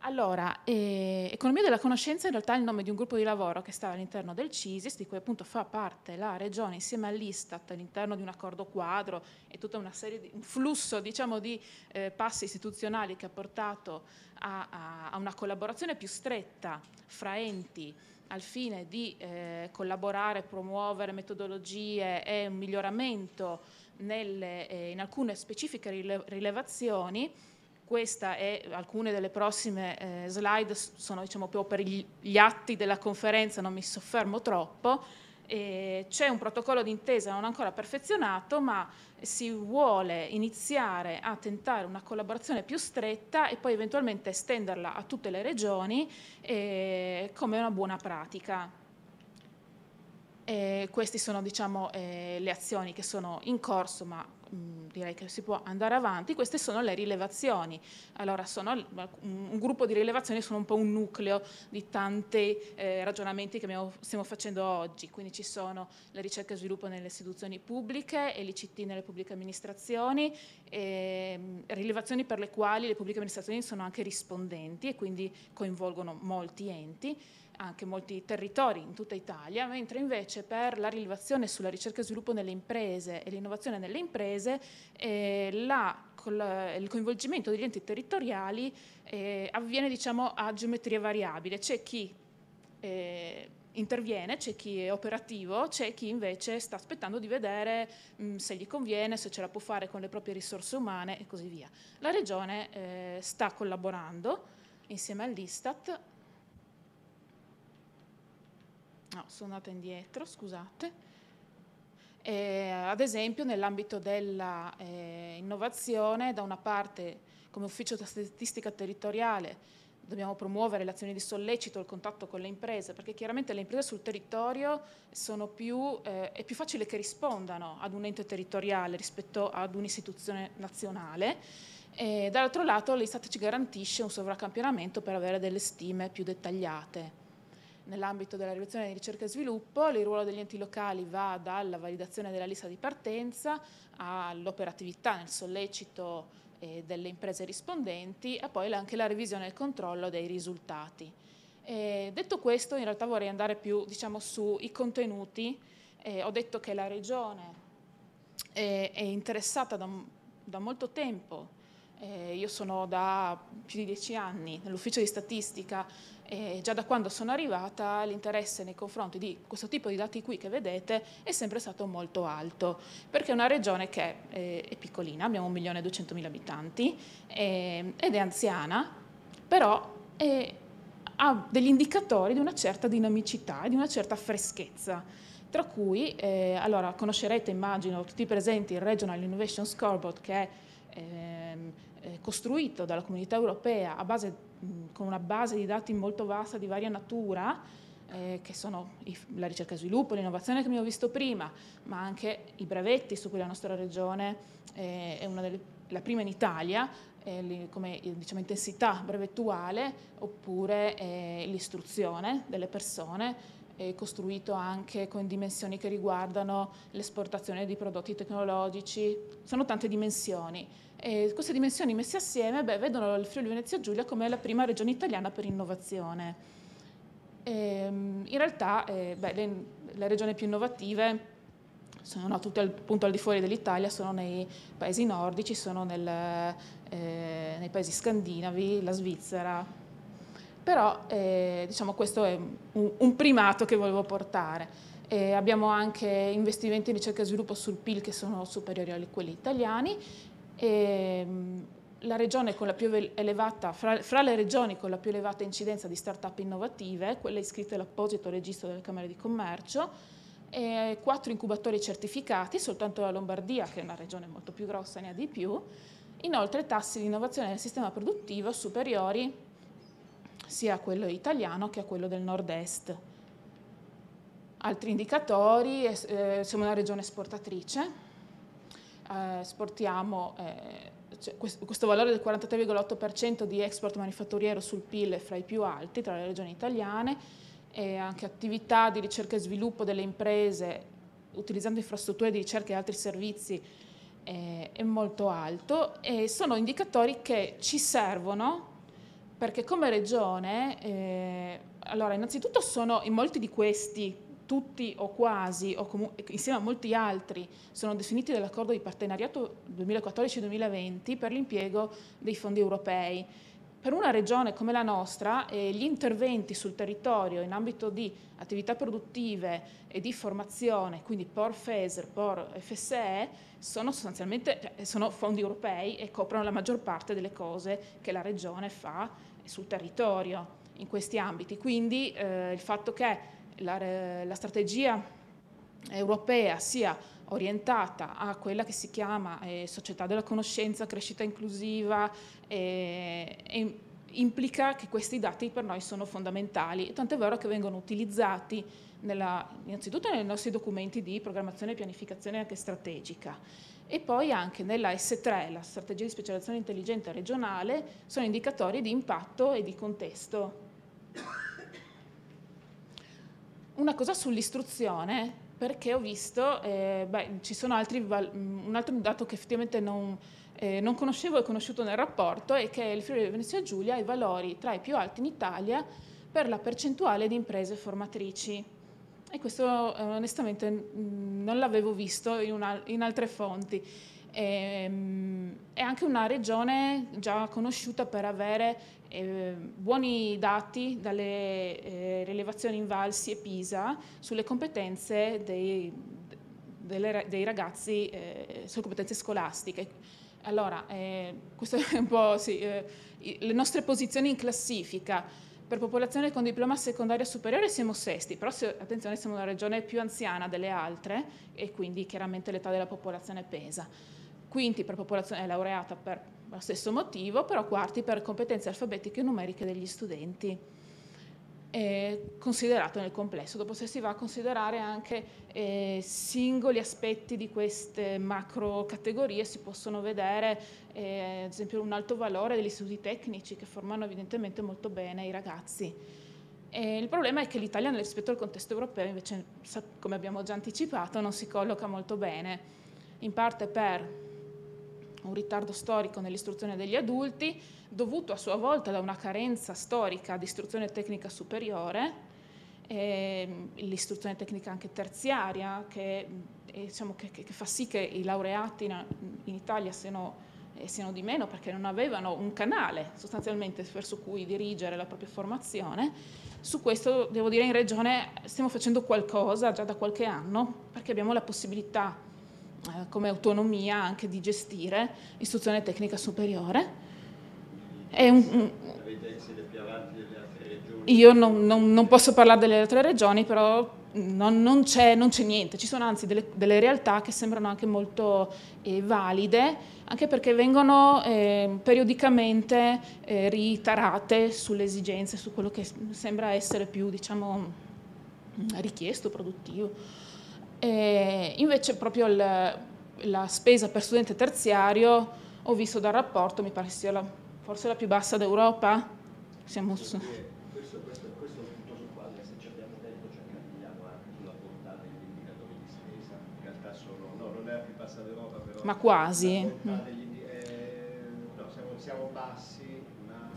Allora, eh, Economia della Conoscenza in realtà è il nome di un gruppo di lavoro che stava all'interno del CISIS, di cui appunto fa parte la Regione insieme all'Istat all'interno di un accordo quadro e tutta una serie di un flusso diciamo, di eh, passi istituzionali che ha portato a, a, a, una collaborazione più stretta fra enti al fine di eh, collaborare, promuovere metodologie e un miglioramento nelle, eh, in alcune specifiche rilevazioni, questa e alcune delle prossime eh, slide sono diciamo, più per gli, atti della conferenza, non mi soffermo troppo, c'è un protocollo d'intesa non ancora perfezionato, ma si vuole iniziare a tentare una collaborazione più stretta e poi eventualmente estenderla a tutte le regioni eh, come una buona pratica. E queste sono diciamo, eh, le azioni che sono in corso, ma mh, mm, direi che si può andare avanti. Queste sono le rilevazioni. Allora, sono, un gruppo di rilevazioni sono un po' un nucleo di tanti eh, ragionamenti che abbiamo, stiamo facendo oggi. Quindi ci sono la ricerca e sviluppo nelle istituzioni pubbliche, l'ICT nelle pubbliche amministrazioni, e, mh, mm, rilevazioni per le quali le pubbliche amministrazioni sono anche rispondenti e quindi coinvolgono molti enti anche molti territori in tutta Italia, mentre invece per la rilevazione sulla ricerca e sviluppo nelle imprese e l'innovazione nelle imprese eh, la, col, il coinvolgimento degli enti territoriali eh, avviene diciamo, a geometria variabile, c'è chi eh, interviene, c'è chi è operativo, c'è chi invece sta aspettando di vedere mh, mm, se gli conviene, se ce la può fare con le proprie risorse umane e così via. La Regione eh, sta collaborando insieme all'Istat No, sono andata indietro, scusate. Eh, ad esempio nell'ambito dell'innovazione, eh, da una parte come ufficio di statistica territoriale dobbiamo promuovere le azioni di sollecito, il contatto con le imprese, perché chiaramente le imprese sul territorio più, eh, è più facile che rispondano ad un ente territoriale rispetto ad un'istituzione nazionale. E dall'altro lato l'Istat ci garantisce un sovraccampionamento per avere delle stime più dettagliate nell'ambito della rivoluzione di ricerca e sviluppo, il ruolo degli enti locali va dalla validazione della lista di partenza all'operatività nel sollecito eh, delle imprese rispondenti e poi anche la revisione e il controllo dei risultati. E detto questo, in realtà vorrei andare più diciamo, sui contenuti. Eh, ho detto che la Regione è, è interessata da, da molto tempo eh, io sono da più di dieci anni nell'ufficio di statistica e già da quando sono arrivata l'interesse nei confronti di questo tipo di dati qui che vedete è sempre stato molto alto, perché è una regione che eh, è piccolina, abbiamo 1.200.000 abitanti eh, ed è anziana, però è, ha degli indicatori di una certa dinamicità e di una certa freschezza tra cui eh, allora, conoscerete immagino tutti presenti il Regional Innovation Scoreboard che è ehm, costruito dalla comunità europea base, con una base di dati molto vasta di varia natura, eh, che sono i, la ricerca e sviluppo, l'innovazione che abbiamo visto prima, ma anche i brevetti su cui la nostra regione eh, è delle, la prima in Italia, eh, come eh, diciamo, intensità brevettuale, oppure eh, l'istruzione delle persone, costruito anche con dimensioni che riguardano l'esportazione di prodotti tecnologici, sono tante dimensioni. E queste dimensioni messe assieme beh, vedono il Friuli Venezia Giulia come la prima regione italiana per innovazione. E, ehm, in realtà eh, beh, le, le, regioni più innovative sono tutte al, appunto al di fuori dell'Italia, sono nei paesi nordici, sono nel, eh, nei paesi scandinavi, la Svizzera. Però eh, diciamo questo è un, un primato che volevo portare. E abbiamo anche investimenti in ricerca e sviluppo sul PIL che sono superiori a quelli italiani e, mm, la regione con la più elevata, fra, fra, le regioni con la più elevata incidenza di start-up innovative, quelle iscritte all'apposito registro delle Camere di Commercio, e quattro incubatori certificati, soltanto la Lombardia, che è una regione molto più grossa, ne ha di più, inoltre tassi di innovazione nel sistema produttivo superiori sia a quello italiano che a quello del nord-est. Altri indicatori, eh, siamo una regione esportatrice, eh, eh, cioè, questo, valore del 43,8% di export manifatturiero sul PIL è fra i più alti tra le regioni italiane e anche attività di ricerca e sviluppo delle imprese utilizzando infrastrutture di ricerca e altri servizi eh, è molto alto e sono indicatori che ci servono perché come regione, eh, allora innanzitutto sono in molti di questi tutti o quasi, o insieme a molti altri, sono definiti dall'accordo di partenariato 2014-2020 per l'impiego dei fondi europei. Per una regione come la nostra, eh, gli interventi sul territorio in ambito di attività produttive e di formazione, quindi POR FESR, POR FSE, sono sostanzialmente cioè, sono fondi europei e coprono la maggior parte delle cose che la regione fa sul territorio in questi ambiti. Quindi eh, il fatto che la, eh, la strategia europea sia orientata a quella che si chiama eh, società della conoscenza, crescita inclusiva, eh, e implica che questi dati per noi sono fondamentali, tant'è vero che vengono utilizzati nella, innanzitutto nei nostri documenti di programmazione e pianificazione anche strategica e poi anche nella S3, la strategia di specializzazione intelligente regionale, sono indicatori di impatto e di contesto una cosa sull'istruzione, perché ho visto, eh, beh, ci sono altri, mm, un altro dato che effettivamente non, eh, non conoscevo e conosciuto nel rapporto è che il Friuli Venezia Giulia ha i valori tra i più alti in Italia per la percentuale di imprese formatrici. E questo eh, onestamente non l'avevo visto in, una, in altre fonti. E, ehm, è anche una regione già conosciuta per avere eh, buoni dati dalle eh, rilevazioni in Valsi e Pisa sulle competenze dei, delle, dei ragazzi, eh, sulle competenze scolastiche. Allora, eh, questo è un po' sì, eh, le nostre posizioni in classifica. Per popolazione con diploma secondaria superiore siamo sesti, però se, attenzione siamo una regione più anziana delle altre e quindi chiaramente l'età della popolazione pesa quinti per popolazione laureata per lo stesso motivo, però quarti per competenze alfabetiche e numeriche degli studenti. Eh, considerato nel complesso, dopo se si va a considerare anche eh, singoli aspetti di queste macro categorie, si possono vedere eh, ad esempio un alto valore degli istituti tecnici che formano evidentemente molto bene i ragazzi. E il problema è che l'Italia rispetto al contesto europeo invece, come abbiamo già anticipato, non si colloca molto bene, in parte per un ritardo storico nell'istruzione degli adulti, dovuto a sua volta da una carenza storica di istruzione tecnica superiore, ehm, l'istruzione tecnica anche terziaria, che, eh, diciamo, che, che, fa sì che i laureati in, in Italia siano eh, siano di meno perché non avevano un canale sostanzialmente verso cui dirigere la propria formazione. Su questo devo dire in Regione stiamo facendo qualcosa già da qualche anno perché abbiamo la possibilità eh, come autonomia anche di gestire istruzione tecnica superiore. È un, un io non, non, non, posso parlare delle altre regioni, però non, non c'è, niente, ci sono anzi delle, delle, realtà che sembrano anche molto eh, valide, anche perché vengono eh, periodicamente eh, ritarate sulle esigenze, su quello che sembra essere più diciamo, mm, richiesto, produttivo. E invece proprio il, la spesa per studente terziario, ho visto dal rapporto, mi pare sia la, forse la più bassa d'Europa. Siamo su... Questo, è un punto sul quale se ci abbiamo detto ci cioè, accantigliamo anche sulla bontà degli indicatori di spesa. In realtà sono, no, non è la più bassa d'Europa, Ma quasi. Degli, eh, no, siamo, siamo, bassi, ma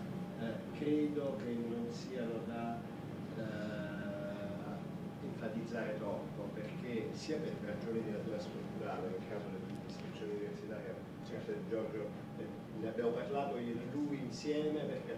eh, credo che non siano da eh, enfatizzare troppo sia per ragioni di natura strutturale, nel caso dell'istruzione universitaria, certo Giorgio eh, ne abbiamo parlato ieri lui insieme perché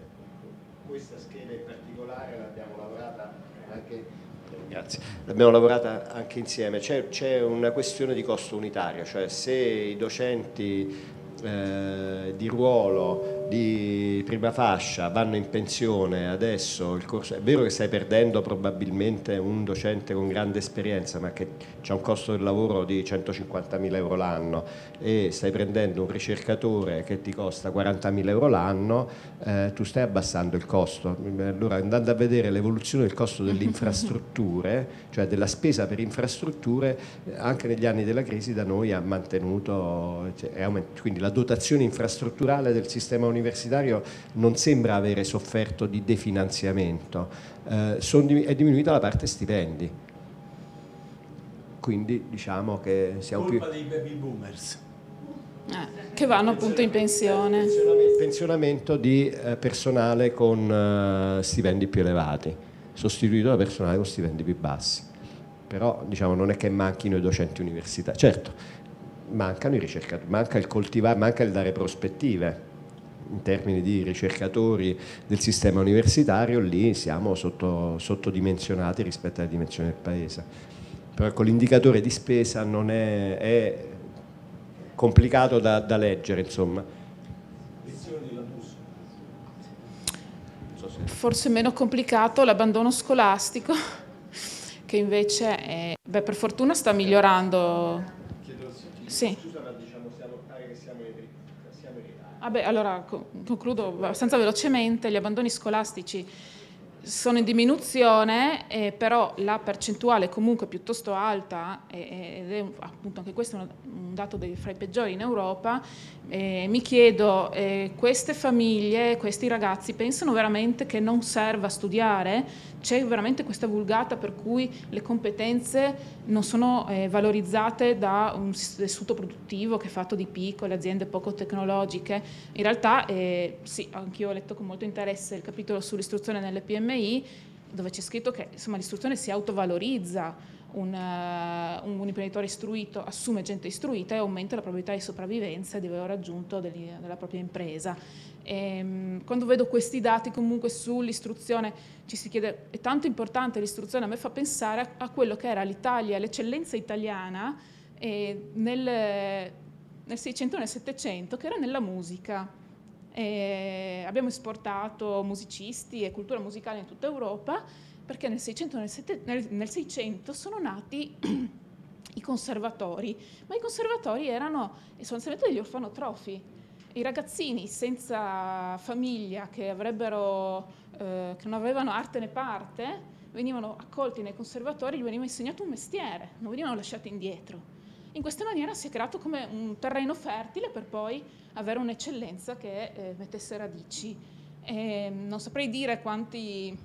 questa scheda in particolare l'abbiamo lavorata anche Grazie. L'abbiamo lavorata anche insieme. C'è, una questione di costo unitario, cioè se i docenti eh, di ruolo di prima fascia vanno in pensione adesso, il corso, è vero che stai perdendo probabilmente un docente con grande esperienza, ma che c'è un costo del lavoro di 150.000 euro l'anno e stai prendendo un ricercatore che ti costa 40.000 euro l'anno, eh, tu stai abbassando il costo. Allora andando a vedere l'evoluzione del costo delle infrastrutture, cioè della spesa per infrastrutture, eh, anche negli anni della crisi da noi ha mantenuto, cioè, aumentato, quindi la dotazione infrastrutturale del sistema universitario universitario non sembra avere sofferto di definanziamento, eh, di, è diminuita la parte stipendi. Quindi diciamo che siamo Colpa più... dei baby boomers. Eh, che vanno appunto in pensione. Pensionamento di eh, personale con eh, stipendi più elevati, sostituito da personale con stipendi più bassi. Però diciamo non è che manchino i docenti universitari. Certo, mancano i ricercatori, manca il coltivare, manca il dare prospettive in termini di ricercatori del sistema universitario, lì siamo sottodimensionati rispetto alle dimensioni del paese. Però ecco, l'indicatore di spesa non è, è complicato da, da leggere, insomma. Forse meno complicato l'abbandono scolastico, che invece è, beh, per fortuna sta migliorando. Sì. Ah beh, allora concludo abbastanza velocemente, gli abbandoni scolastici sono in diminuzione, eh, però la percentuale è comunque piuttosto alta eh, eh ed è appunto anche questo un, dato dei, fra i peggiori in Europa. Eh, mi chiedo, eh, queste famiglie, questi ragazzi pensano veramente che non serva studiare? c'è veramente questa vulgata per cui le competenze non sono eh, valorizzate da un tessuto produttivo che è fatto di piccole aziende poco tecnologiche. In realtà, eh, sì, anch'io ho letto con molto interesse il capitolo sull'istruzione nelle PMI, dove c'è scritto che insomma, l'istruzione si autovalorizza. Eh, un, un, imprenditore istruito assume gente istruita e aumenta la probabilità di sopravvivenza e di valore aggiunto della propria impresa. E, ehm, quando vedo questi dati comunque sull'istruzione ci si chiede, è tanto importante l'istruzione, a me fa pensare a, a quello che era l'Italia, l'eccellenza italiana eh, nel, nel 600 e nel 700, che era nella musica. E eh, abbiamo esportato musicisti e cultura musicale in tutta Europa perché nel 600, nel, sete, nel, nel 600 sono nati i conservatori, ma i conservatori erano sostanzialmente degli orfanotrofi i ragazzini senza famiglia che, avrebbero, eh, che non avevano arte né parte venivano accolti nei conservatori, gli veniva insegnato un mestiere, non venivano lasciati indietro. In questa maniera si è creato come un terreno fertile per poi avere un'eccellenza che eh, mettesse radici. E mm, non saprei dire quanti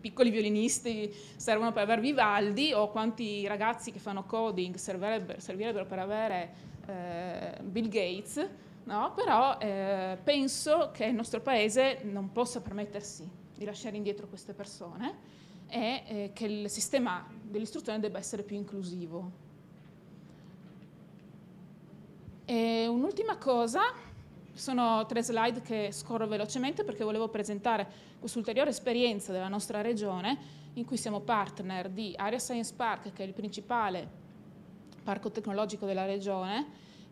piccoli violinisti servono per avere Vivaldi o quanti ragazzi che fanno coding servirebbero, servirebbero per avere eh, Bill Gates, no? però eh, penso che il nostro Paese non possa permettersi di lasciare indietro queste persone e eh, che il sistema dell'istruzione debba essere più inclusivo. un'ultima cosa, sono tre slide che scorro velocemente perché volevo presentare quest'ulteriore esperienza della nostra regione in cui siamo partner di Area Science Park, che è il principale parco tecnologico della regione,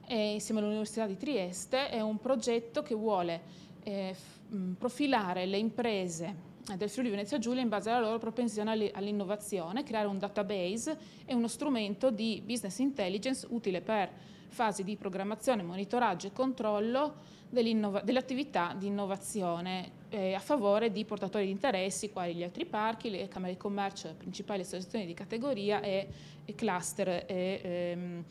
e insieme all'Università di Trieste è un progetto che vuole eh, mm, profilare le imprese del Friuli Venezia Giulia in base alla loro propensione all'innovazione, creare un database e uno strumento di business intelligence utile per fasi di programmazione, monitoraggio e controllo dell'attività dell di innovazione eh, a favore di portatori di interessi quali gli altri parchi, le camere di commercio, le principali associazioni di categoria e, e cluster e, ehm,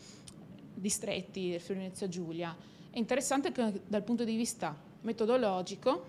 distretti del Friuli Venezia Giulia. È interessante anche dal punto di vista metodologico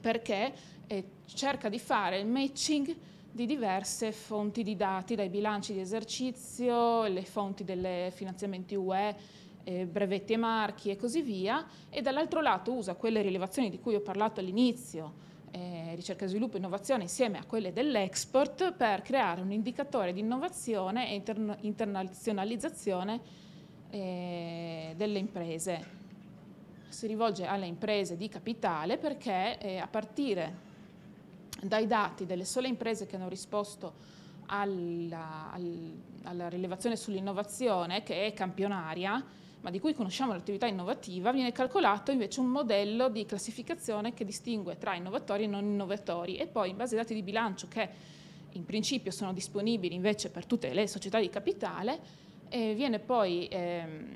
perché eh, cerca di fare il matching di diverse fonti di dati, dai bilanci di esercizio, le fonti dei finanziamenti UE, eh, brevetti e marchi e così via, e dall'altro lato usa quelle rilevazioni di cui ho parlato all'inizio, eh, ricerca, sviluppo e innovazione, insieme a quelle dell'export, per creare un indicatore di innovazione e intern- internazionalizzazione eh, delle imprese. Si rivolge alle imprese di capitale perché eh, a partire dai dati delle sole imprese che hanno risposto alla, alla rilevazione sull'innovazione, che è campionaria, ma di cui conosciamo l'attività innovativa, viene calcolato invece un modello di classificazione che distingue tra innovatori e non innovatori e poi in base ai dati di bilancio che in principio sono disponibili invece per tutte le società di capitale, e viene poi ehm,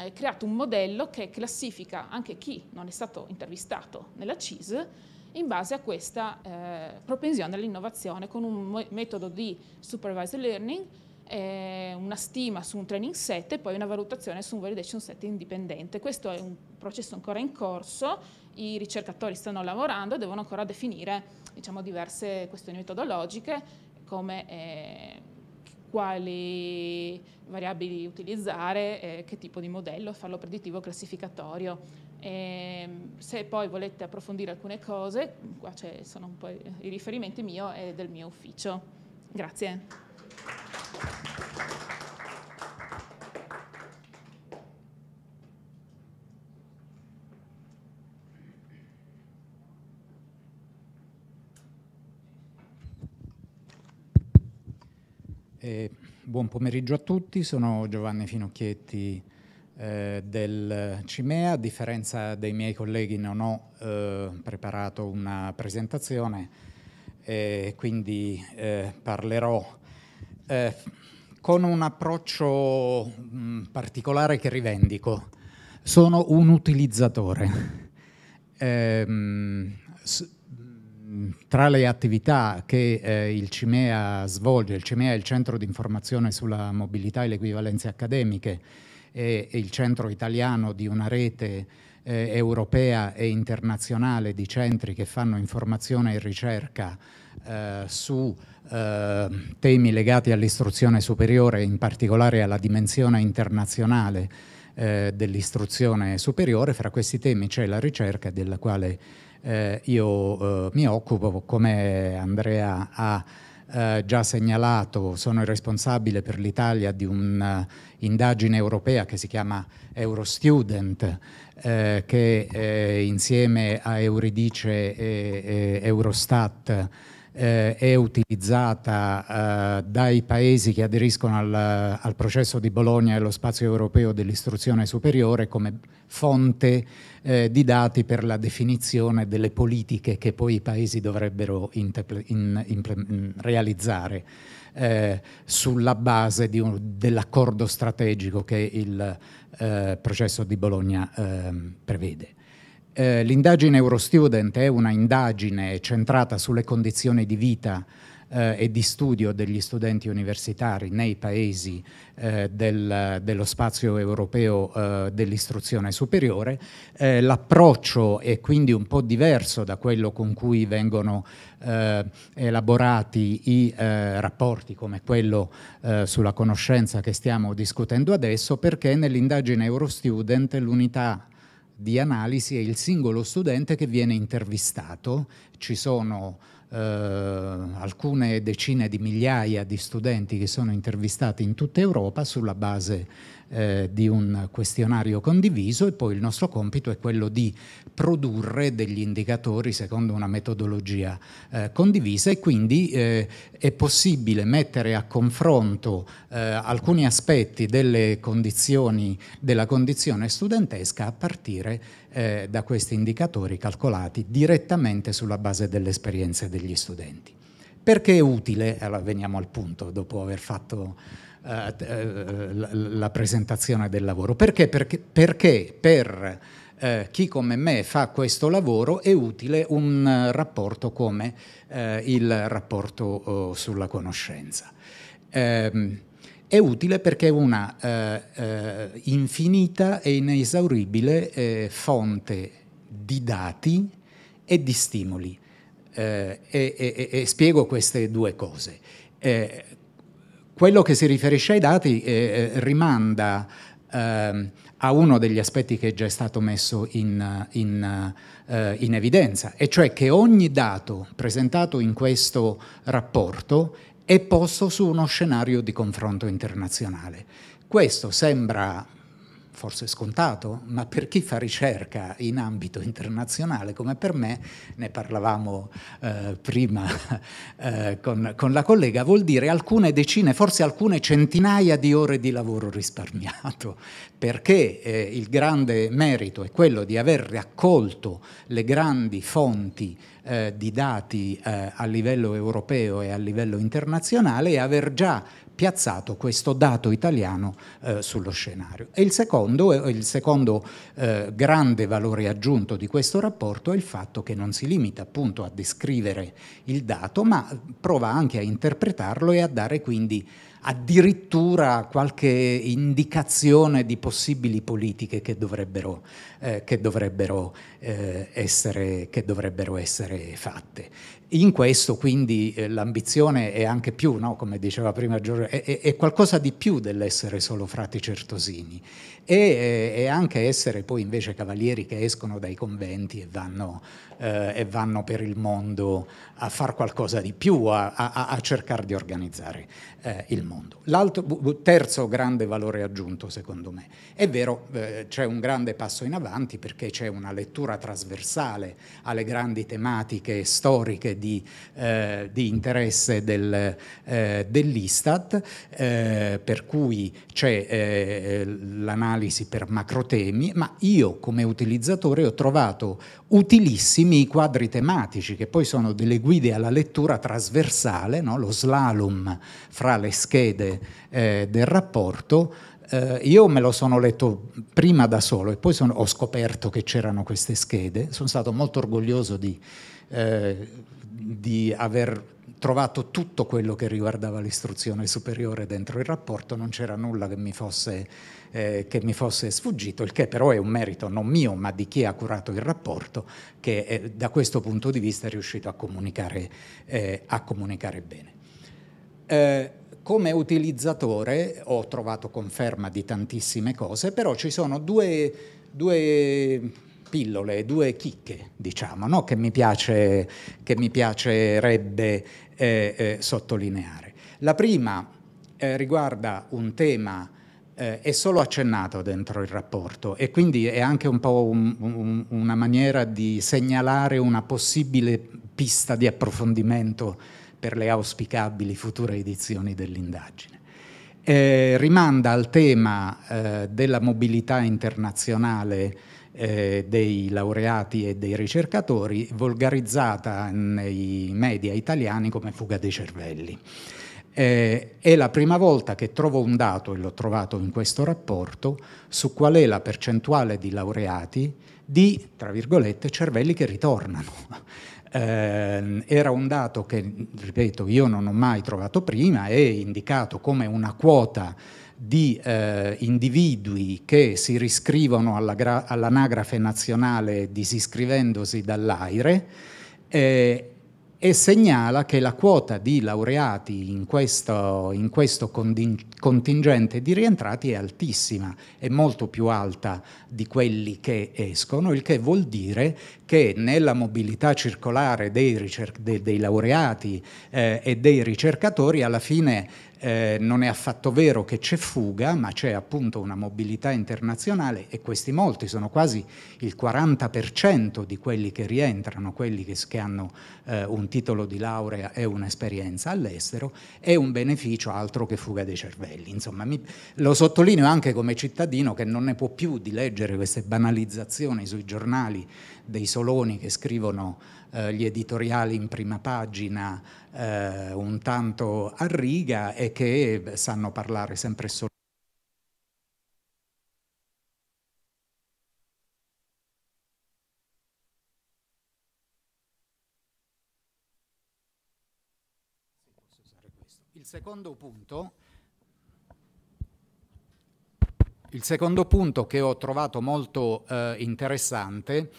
eh, creato un modello che classifica anche chi non è stato intervistato nella CIS in base a questa eh, propensione all'innovazione con un metodo di supervised learning, eh, una stima su un training set e poi una valutazione su un validation set indipendente. Questo è un processo ancora in corso, i ricercatori stanno lavorando, e devono ancora definire diciamo, diverse questioni metodologiche come eh, quali variabili utilizzare, eh, che tipo di modello, farlo predittivo classificatorio. E ehm, se poi volete approfondire alcune cose, qua sono un po' i riferimenti mio e del mio ufficio. Grazie. E buon pomeriggio a tutti, sono Giovanni Finocchietti eh, del CIMEA. A differenza dei miei colleghi non ho eh, preparato una presentazione, eh, quindi parlerò eh, con un approccio mh, mm, particolare che rivendico. Sono un utilizzatore. Ehm, tra le attività che eh, il CIMEA svolge, il CIMEA è il centro di informazione sulla mobilità e le equivalenze accademiche, è il centro italiano di una rete eh, europea e internazionale di centri che fanno informazione e ricerca eh, su eh, temi legati all'istruzione superiore, in particolare alla dimensione internazionale eh, dell'istruzione superiore. Fra questi temi c'è la ricerca della quale eh, io eh, mi occupo, come Andrea ha eh, già segnalato, sono il responsabile per l'Italia di un'indagine eh, europea che si chiama Eurostudent, eh, che eh, insieme a Euridice e, e Eurostat eh, è utilizzata eh, dai paesi che aderiscono al, al processo di Bologna e allo spazio europeo dell'istruzione superiore come fonte eh, di dati per la definizione delle politiche che poi i paesi dovrebbero in, in, realizzare eh, sulla base dell'accordo strategico che il eh, processo di Bologna ehm, prevede. Eh, l'indagine Eurostudent è una indagine centrata sulle condizioni di vita eh, e di studio degli studenti universitari nei paesi eh, del, dello spazio europeo eh, dell'istruzione superiore. Eh, l'approccio è quindi un po' diverso da quello con cui vengono eh, elaborati i rapporti come quello sulla conoscenza che stiamo discutendo adesso, perché nell'indagine Eurostudent l'unità di analisi è il singolo studente che viene intervistato. Ci sono eh, alcune decine di migliaia di studenti che sono intervistati in tutta Europa sulla base eh, di un questionario condiviso e poi il nostro compito è quello di produrre degli indicatori secondo una metodologia eh, condivisa e quindi eh, è possibile mettere a confronto eh, alcuni aspetti condizioni, della condizione studentesca a partire eh, da questi indicatori calcolati direttamente sulla base delle esperienze degli studenti. Perché è utile? Allora veniamo al punto dopo aver fatto eh, la, la, presentazione del lavoro. Perché? Perché, perché per eh, chi come me fa questo lavoro è utile un rapporto come eh, il rapporto oh, sulla conoscenza. Ehm, è utile perché è una eh, eh, infinita e inesauribile fonte di dati e di stimoli. Eh, e, e, e, spiego queste due cose. Eh, quello che si riferisce ai dati eh, eh rimanda eh, a uno degli aspetti che è già stato messo in, in, eh, in, evidenza, e cioè che ogni dato presentato in questo rapporto è posto su uno scenario di confronto internazionale. Questo sembra forse scontato, ma per chi fa ricerca in ambito internazionale come per me, ne parlavamo eh, prima eh, con, con, la collega, vuol dire alcune decine, forse alcune centinaia di ore di lavoro risparmiato, perché eh, il grande merito è quello di aver raccolto le grandi fonti eh, di dati eh, a livello europeo e a livello internazionale e aver già piazzato questo dato italiano eh, sullo scenario. E il secondo, eh, il secondo eh, grande valore aggiunto di questo rapporto è il fatto che non si limita appunto a descrivere il dato, ma prova anche a interpretarlo e a dare quindi addirittura qualche indicazione di possibili politiche che dovrebbero, eh, che dovrebbero, eh, essere, che dovrebbero essere, fatte. In questo quindi eh, l'ambizione è anche più, no? come diceva prima Giorgio, è, è, qualcosa di più dell'essere solo frati certosini, e, eh, e, anche essere poi invece cavalieri che escono dai conventi e vanno, eh, e vanno per il mondo a fare qualcosa di più, a, a, a cercare di organizzare eh, il mondo. L'altro, terzo grande valore aggiunto secondo me, è vero eh, c'è un grande passo in avanti perché c'è una lettura trasversale alle grandi tematiche storiche di, eh, di interesse del, eh, dell'Istat, per cui c'è l'analisi analisi per macrotemi, ma io come utilizzatore ho trovato utilissimi i quadri tematici che poi sono delle guide alla lettura trasversale, no? lo slalom fra le schede eh, del rapporto, Uh, io me lo sono letto prima da solo e poi sono, ho scoperto che c'erano queste schede. Sono stato molto orgoglioso di, uh, di aver trovato tutto quello che riguardava l'istruzione superiore dentro il rapporto, non c'era nulla che mi, fosse, eh, che mi fosse, sfuggito, il che però è un merito non mio ma di chi ha curato il rapporto che eh, da questo punto di vista è riuscito a comunicare, eh, a comunicare bene. Eh, come utilizzatore ho trovato conferma di tantissime cose, però ci sono due, due pillole, due chicche, diciamo, no? che, mi piace, che, mi piacerebbe eh, sottolineare. La prima eh, riguarda un tema eh, è solo accennato dentro il rapporto e quindi è anche un po' un, un, una maniera di segnalare una possibile pista di approfondimento per le auspicabili future edizioni dell'indagine. Eh, rimanda al tema eh, della mobilità internazionale eh, dei laureati e dei ricercatori, volgarizzata nei media italiani come fuga dei cervelli. Eh, è la prima volta che trovo un dato, e l'ho trovato in questo rapporto, su qual è la percentuale di laureati di, tra virgolette, cervelli che ritornano. Eh, era un dato che, ripeto, io non ho mai trovato prima, è indicato come una quota di eh, individui che si riscrivono all'anagrafe all nazionale disiscrivendosi dall'AIRE eh, e segnala che la quota di laureati in questo, in questo contingente di rientrati è altissima, è molto più alta di quelli che escono, il che vuol dire che nella mobilità circolare dei, dei laureati eh, e dei ricercatori alla fine eh, non è affatto vero che c'è fuga, ma c'è appunto una mobilità internazionale e questi molti sono quasi il 40% di quelli che rientrano, quelli che, che hanno eh, un titolo di laurea e un'esperienza all'estero, è un beneficio altro che fuga dei cervelli. Insomma, mi, lo sottolineo anche come cittadino che non ne può più di leggere queste banalizzazioni sui giornali dei soloni che scrivono eh, gli editoriali in prima pagina eh, un tanto a riga e che sanno parlare sempre solo. Il secondo punto il secondo punto che ho trovato molto eh, interessante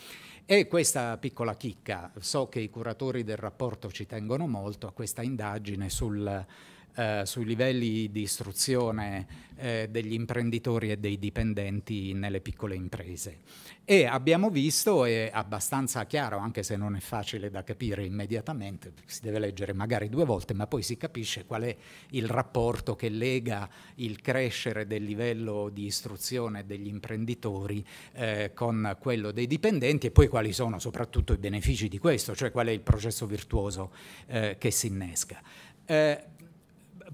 e questa piccola chicca, so che i curatori del rapporto ci tengono molto a questa indagine sul eh, sui livelli di istruzione eh, degli imprenditori e dei dipendenti nelle piccole imprese. E abbiamo visto, è abbastanza chiaro, anche se non è facile da capire immediatamente, si deve leggere magari due volte, ma poi si capisce qual è il rapporto che lega il crescere del livello di istruzione degli imprenditori eh, con quello dei dipendenti e poi quali sono soprattutto i benefici di questo, cioè qual è il processo virtuoso eh, che si innesca. Eh,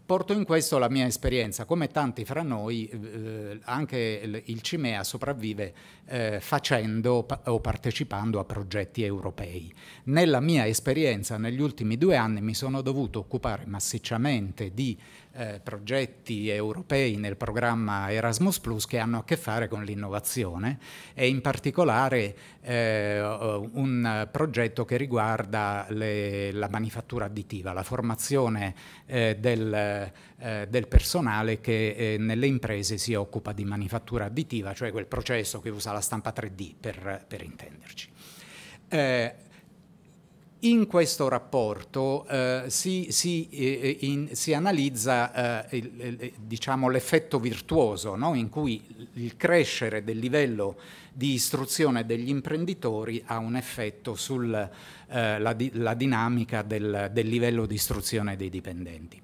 Porto in questo la mia esperienza, come tanti fra noi eh, anche il CIMEA sopravvive eh, facendo pa o partecipando a progetti europei. Nella mia esperienza negli ultimi due anni mi sono dovuto occupare massicciamente di eh, progetti europei nel programma Erasmus Plus che hanno a che fare con l'innovazione e in particolare eh, un progetto che riguarda le, la manifattura additiva, la formazione eh, del, eh, del, personale che eh, nelle imprese si occupa di manifattura additiva, cioè quel processo che usa la stampa 3D per, per intenderci. Eh, in questo rapporto eh, si, si, eh, in, si, analizza eh, diciamo, l'effetto diciamo, virtuoso no? in cui il crescere del livello di istruzione degli imprenditori ha un effetto sulla eh, di, dinamica del, del livello di istruzione dei dipendenti.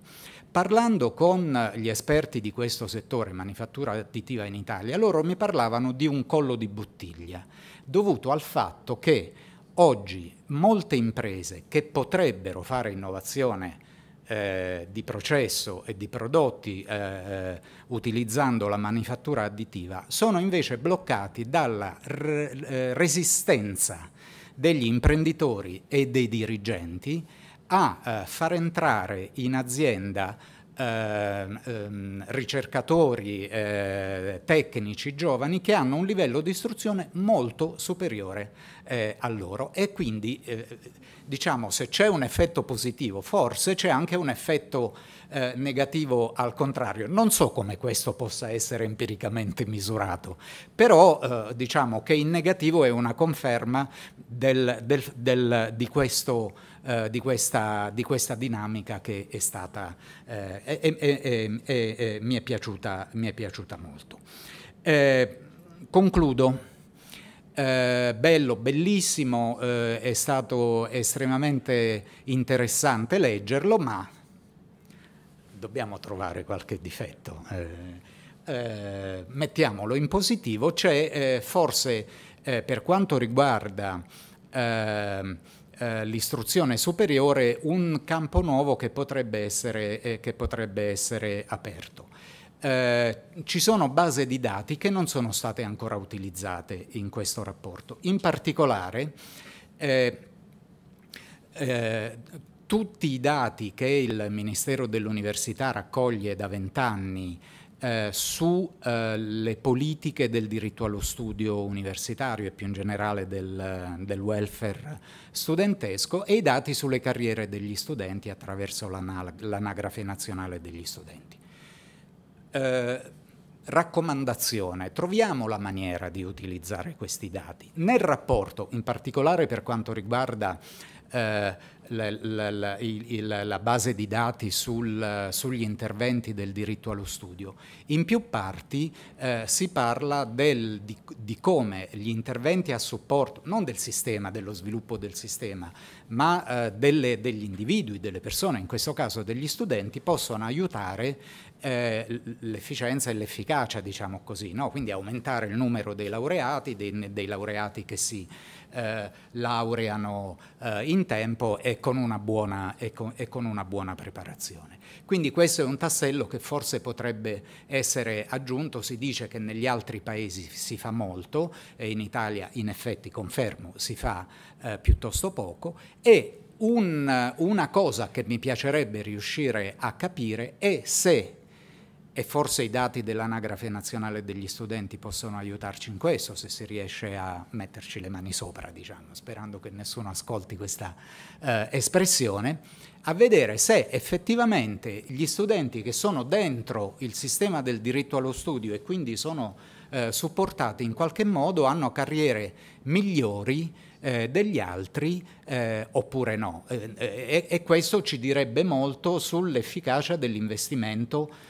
Parlando con gli esperti di questo settore, manifattura additiva in Italia, loro mi parlavano di un collo di bottiglia dovuto al fatto che oggi molte imprese che potrebbero fare innovazione eh, di processo e di prodotti eh, eh utilizzando la manifattura additiva sono invece bloccati dalla eh, resistenza degli imprenditori e dei dirigenti a eh, far entrare in azienda Ehm, ehm, ricercatori eh, tecnici giovani che hanno un livello di istruzione molto superiore eh, a loro e quindi eh, diciamo se c'è un effetto positivo forse c'è anche un effetto eh, negativo al contrario. Non so come questo possa essere empiricamente misurato, però eh, diciamo che in negativo è una conferma del, del, del, di questo eh, di, questa, di, questa, dinamica che è stata, eh, e, e, e, mi, è piaciuta, mi, è piaciuta, molto. Eh, concludo. Eh, bello, bellissimo, eh, è stato estremamente interessante leggerlo, ma dobbiamo trovare qualche difetto. Eh, eh mettiamolo in positivo, c'è forse per quanto riguarda ehm, eh, l'istruzione superiore un campo nuovo che potrebbe essere, eh, che potrebbe essere aperto. Eh, ci sono base di dati che non sono state ancora utilizzate in questo rapporto. In particolare, eh, eh, tutti i dati che il Ministero dell'Università raccoglie da vent'anni sulle eh, eh politiche del diritto allo studio universitario e più in generale del, del, welfare studentesco e i dati sulle carriere degli studenti attraverso l'anagrafe nazionale degli studenti. Eh, raccomandazione, troviamo la maniera di utilizzare questi dati nel rapporto, in particolare per quanto riguarda eh, la, la, il, la, base di dati sul, sugli interventi del diritto allo studio. In più parti eh, si parla del, di, di, come gli interventi a supporto, non del sistema, dello sviluppo del sistema, ma eh, delle, degli individui, delle persone, in questo caso degli studenti, possono aiutare eh, l'efficienza e l'efficacia, diciamo così, no? quindi aumentare il numero dei laureati, dei, dei laureati che si eh, laureano eh, in tempo e con una buona, e con, e con una buona preparazione. Quindi questo è un tassello che forse potrebbe essere aggiunto, si dice che negli altri paesi si fa molto e in Italia in effetti confermo si fa eh, piuttosto poco e un, una cosa che mi piacerebbe riuscire a capire è se e forse i dati dell'anagrafe nazionale degli studenti possono aiutarci in questo se si riesce a metterci le mani sopra, diciamo, sperando che nessuno ascolti questa eh, espressione, a vedere se effettivamente gli studenti che sono dentro il sistema del diritto allo studio e quindi sono eh, supportati in qualche modo hanno carriere migliori eh, degli altri eh, oppure no. Eh, eh, e questo ci direbbe molto sull'efficacia dell'investimento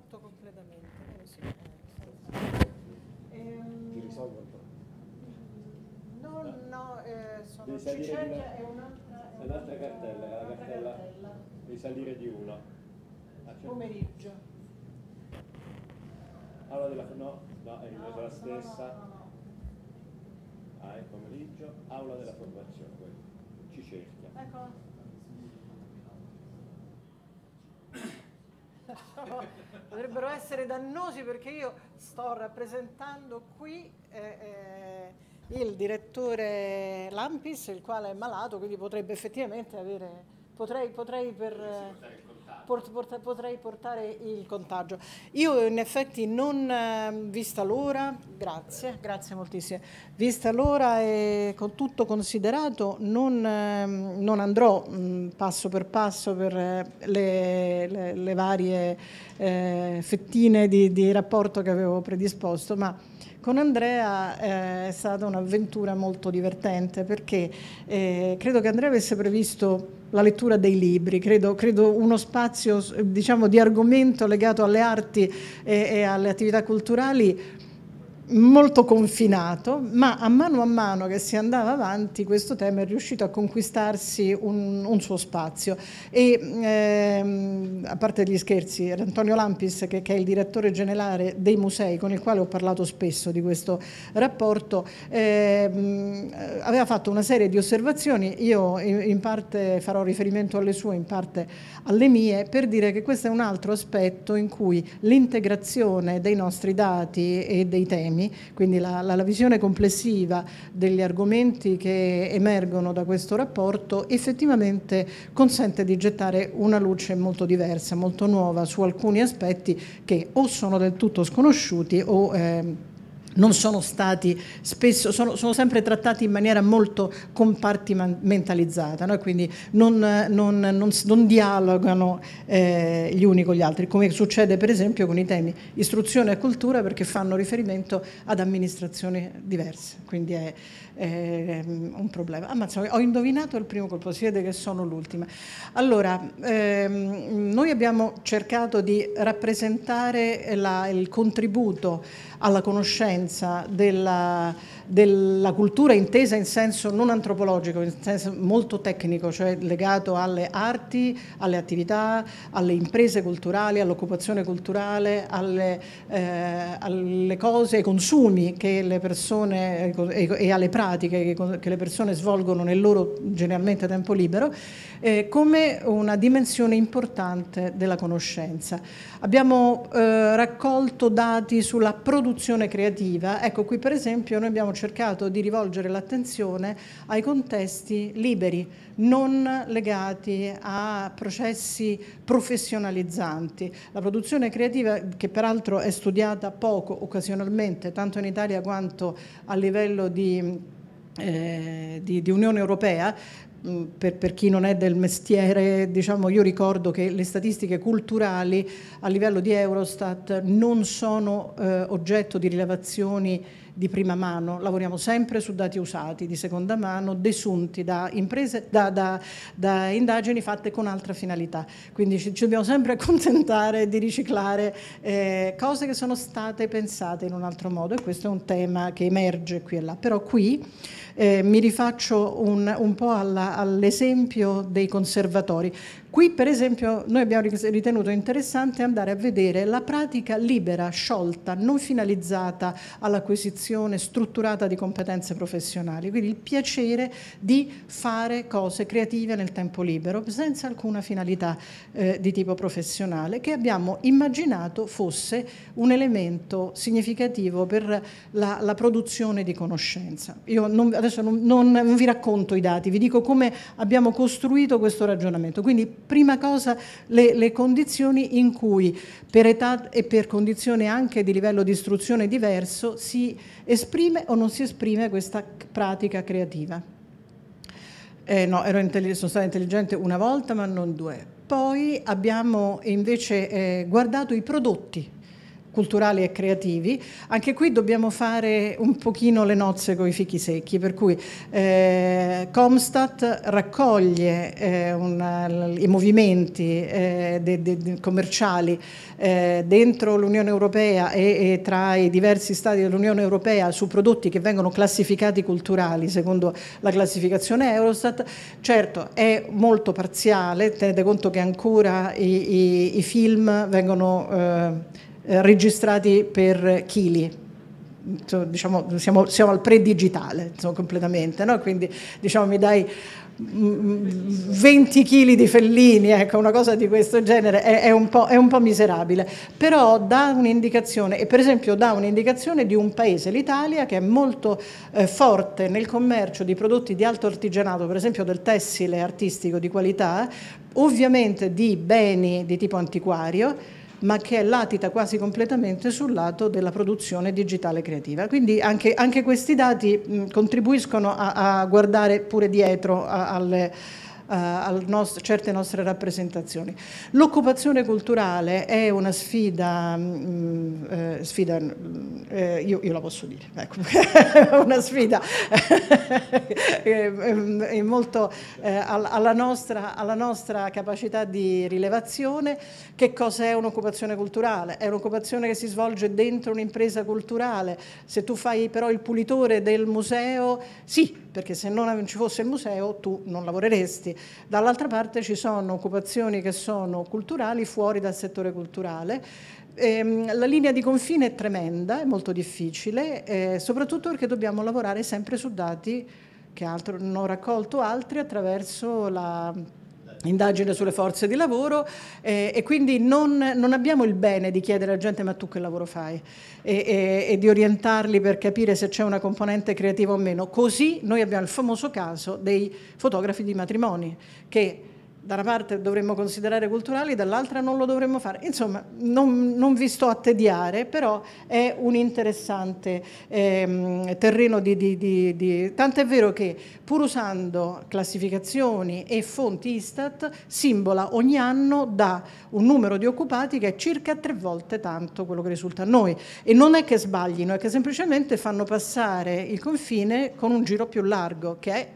eh, sono Cicerchia e un'altra è un'altra cartella, la cartella, cartella. salire di una. Ah, pomeriggio. Allora ah, della no, no, è no, la stessa. No, no, ah, è pomeriggio, aula della formazione, quello. Ci cerchia. Ecco. potrebbero essere dannosi perché io sto rappresentando qui eh, eh, il direttore Lampis, il quale è malato, quindi potrebbe effettivamente avere, potrei, potrei, per, port, port, potrei portare il contagio. Io in effetti non, ehm, vista l'ora, grazie, grazie moltissimo, vista l'ora e con tutto considerato non, ehm, non andrò mm, passo per passo per eh, le, le, le varie eh, fettine di, di rapporto che avevo predisposto, ma con Andrea eh, è stata un'avventura molto divertente perché eh, credo che Andrea avesse previsto la lettura dei libri, credo, credo uno spazio diciamo, di argomento legato alle arti e, e alle attività culturali molto confinato, ma a mano a mano che si andava avanti questo tema è riuscito a conquistarsi un, un suo spazio. E, ehm, a parte gli scherzi, Antonio Lampis, che, che, è il direttore generale dei musei, con il quale ho parlato spesso di questo rapporto, ehm, aveva fatto una serie di osservazioni, io in, in parte farò riferimento alle sue, in parte alle mie, per dire che questo è un altro aspetto in cui l'integrazione dei nostri dati e dei temi anni, quindi la, la, la, visione complessiva degli argomenti che emergono da questo rapporto effettivamente consente di gettare una luce molto diversa, molto nuova su alcuni aspetti che o sono del tutto sconosciuti o... Eh, non sono stati spesso, sono, sono, sempre trattati in maniera molto compartimentalizzata, no? quindi non, non, non, non dialogano eh, gli uni con gli altri, come succede per esempio con i temi istruzione e cultura perché fanno riferimento ad amministrazioni diverse, quindi è, è ehm, un problema. Ammazza, ah, ho indovinato il primo colpo, si vede che sono l'ultima. Allora, ehm, noi abbiamo cercato di rappresentare la, il contributo alla conoscenza della della cultura intesa in senso non antropologico, in senso molto tecnico, cioè legato alle arti, alle attività, alle imprese culturali, all'occupazione culturale, alle, eh, alle, cose, ai consumi che le persone e, eh, e alle pratiche che, che, le persone svolgono nel loro generalmente tempo libero, eh, come una dimensione importante della conoscenza. Abbiamo eh, raccolto dati sulla produzione creativa, ecco qui per esempio noi abbiamo cercato di rivolgere l'attenzione ai contesti liberi, non legati a processi professionalizzanti. La produzione creativa, che peraltro è studiata poco, occasionalmente, tanto in Italia quanto a livello di... Eh, di, di Unione Europea, mm, per, per, chi non è del mestiere, diciamo, io ricordo che le statistiche culturali a livello di Eurostat non sono eh, oggetto di rilevazioni di prima mano, lavoriamo sempre su dati usati di seconda mano, desunti da, imprese, da, da, da indagini fatte con altra finalità. Quindi ci, ci dobbiamo sempre accontentare di riciclare eh, cose che sono state pensate in un altro modo e questo è un tema che emerge qui e là. Però qui eh, mi rifaccio un, un po' alla, all'esempio dei conservatori. Qui per esempio noi abbiamo ritenuto interessante andare a vedere la pratica libera, sciolta, non finalizzata all'acquisizione strutturata di competenze professionali, quindi il piacere di fare cose creative nel tempo libero senza alcuna finalità eh, di tipo professionale che abbiamo immaginato fosse un elemento significativo per la, la produzione di conoscenza. Io non, adesso adesso non, non, non, vi racconto i dati, vi dico come abbiamo costruito questo ragionamento. Quindi prima cosa le, le condizioni in cui per età e per condizione anche di livello di istruzione diverso si esprime o non si esprime questa pratica creativa. Eh, no, sono stata intelligente una volta ma non due. Poi abbiamo invece eh, guardato i prodotti culturali e creativi. Anche qui dobbiamo fare un pochino le nozze con i fichi secchi, per cui eh, Comstat raccoglie eh, un, i movimenti eh, de, de, commerciali eh, dentro l'Unione Europea e, e, tra i diversi stati dell'Unione Europea su prodotti che vengono classificati culturali secondo la classificazione Eurostat. Certo, è molto parziale, tenete conto che ancora i, i, i film vengono eh, eh, registrati per chili. Diciamo, siamo, siamo, al pre-digitale insomma, completamente, no? quindi diciamo, mi dai 20 mm, kg mm, di fellini, ecco, una cosa di questo genere è, è, un è, un po', miserabile, però dà un'indicazione e per esempio dà un'indicazione di un paese, l'Italia, che è molto eh, forte nel commercio di prodotti di alto artigianato, per esempio del tessile artistico di qualità, ovviamente di beni di tipo antiquario, ma che è latita quasi completamente sul lato della produzione digitale creativa. Quindi anche, anche questi dati mh, contribuiscono a, a, guardare pure dietro a, alle eh, nost certe nostre rappresentazioni. L'occupazione culturale è una sfida, mh, mm, eh, sfida mm, eh, io, io, la posso dire, ecco. una sfida eh, mm, è molto eh, alla, nostra, alla nostra capacità di rilevazione. Che cos'è un'occupazione culturale? È un'occupazione che si svolge dentro un'impresa culturale. Se tu fai però il pulitore del museo, sì, perché se non ci fosse il museo tu non lavoreresti. Dall'altra parte ci sono occupazioni che sono culturali fuori dal settore culturale. Ehm, la linea di confine è tremenda, è molto difficile, eh, soprattutto perché dobbiamo lavorare sempre su dati che altro, hanno raccolto altri attraverso la indagine sulle forze di lavoro eh, e quindi non, non, abbiamo il bene di chiedere alla gente ma tu che lavoro fai e, e, e di orientarli per capire se c'è una componente creativa o meno. Così noi abbiamo il famoso caso dei fotografi di matrimoni che da una parte dovremmo considerare culturali, dall'altra non lo dovremmo fare. Insomma, non, non vi sto a tediare, però è un interessante ehm, terreno di, di, di, di... Tant'è vero che pur usando classificazioni e fonti Istat, Simbola ogni anno dà un numero di occupati che è circa tre volte tanto quello che risulta a noi. E non è che sbaglino, è che semplicemente fanno passare il confine con un giro più largo, che è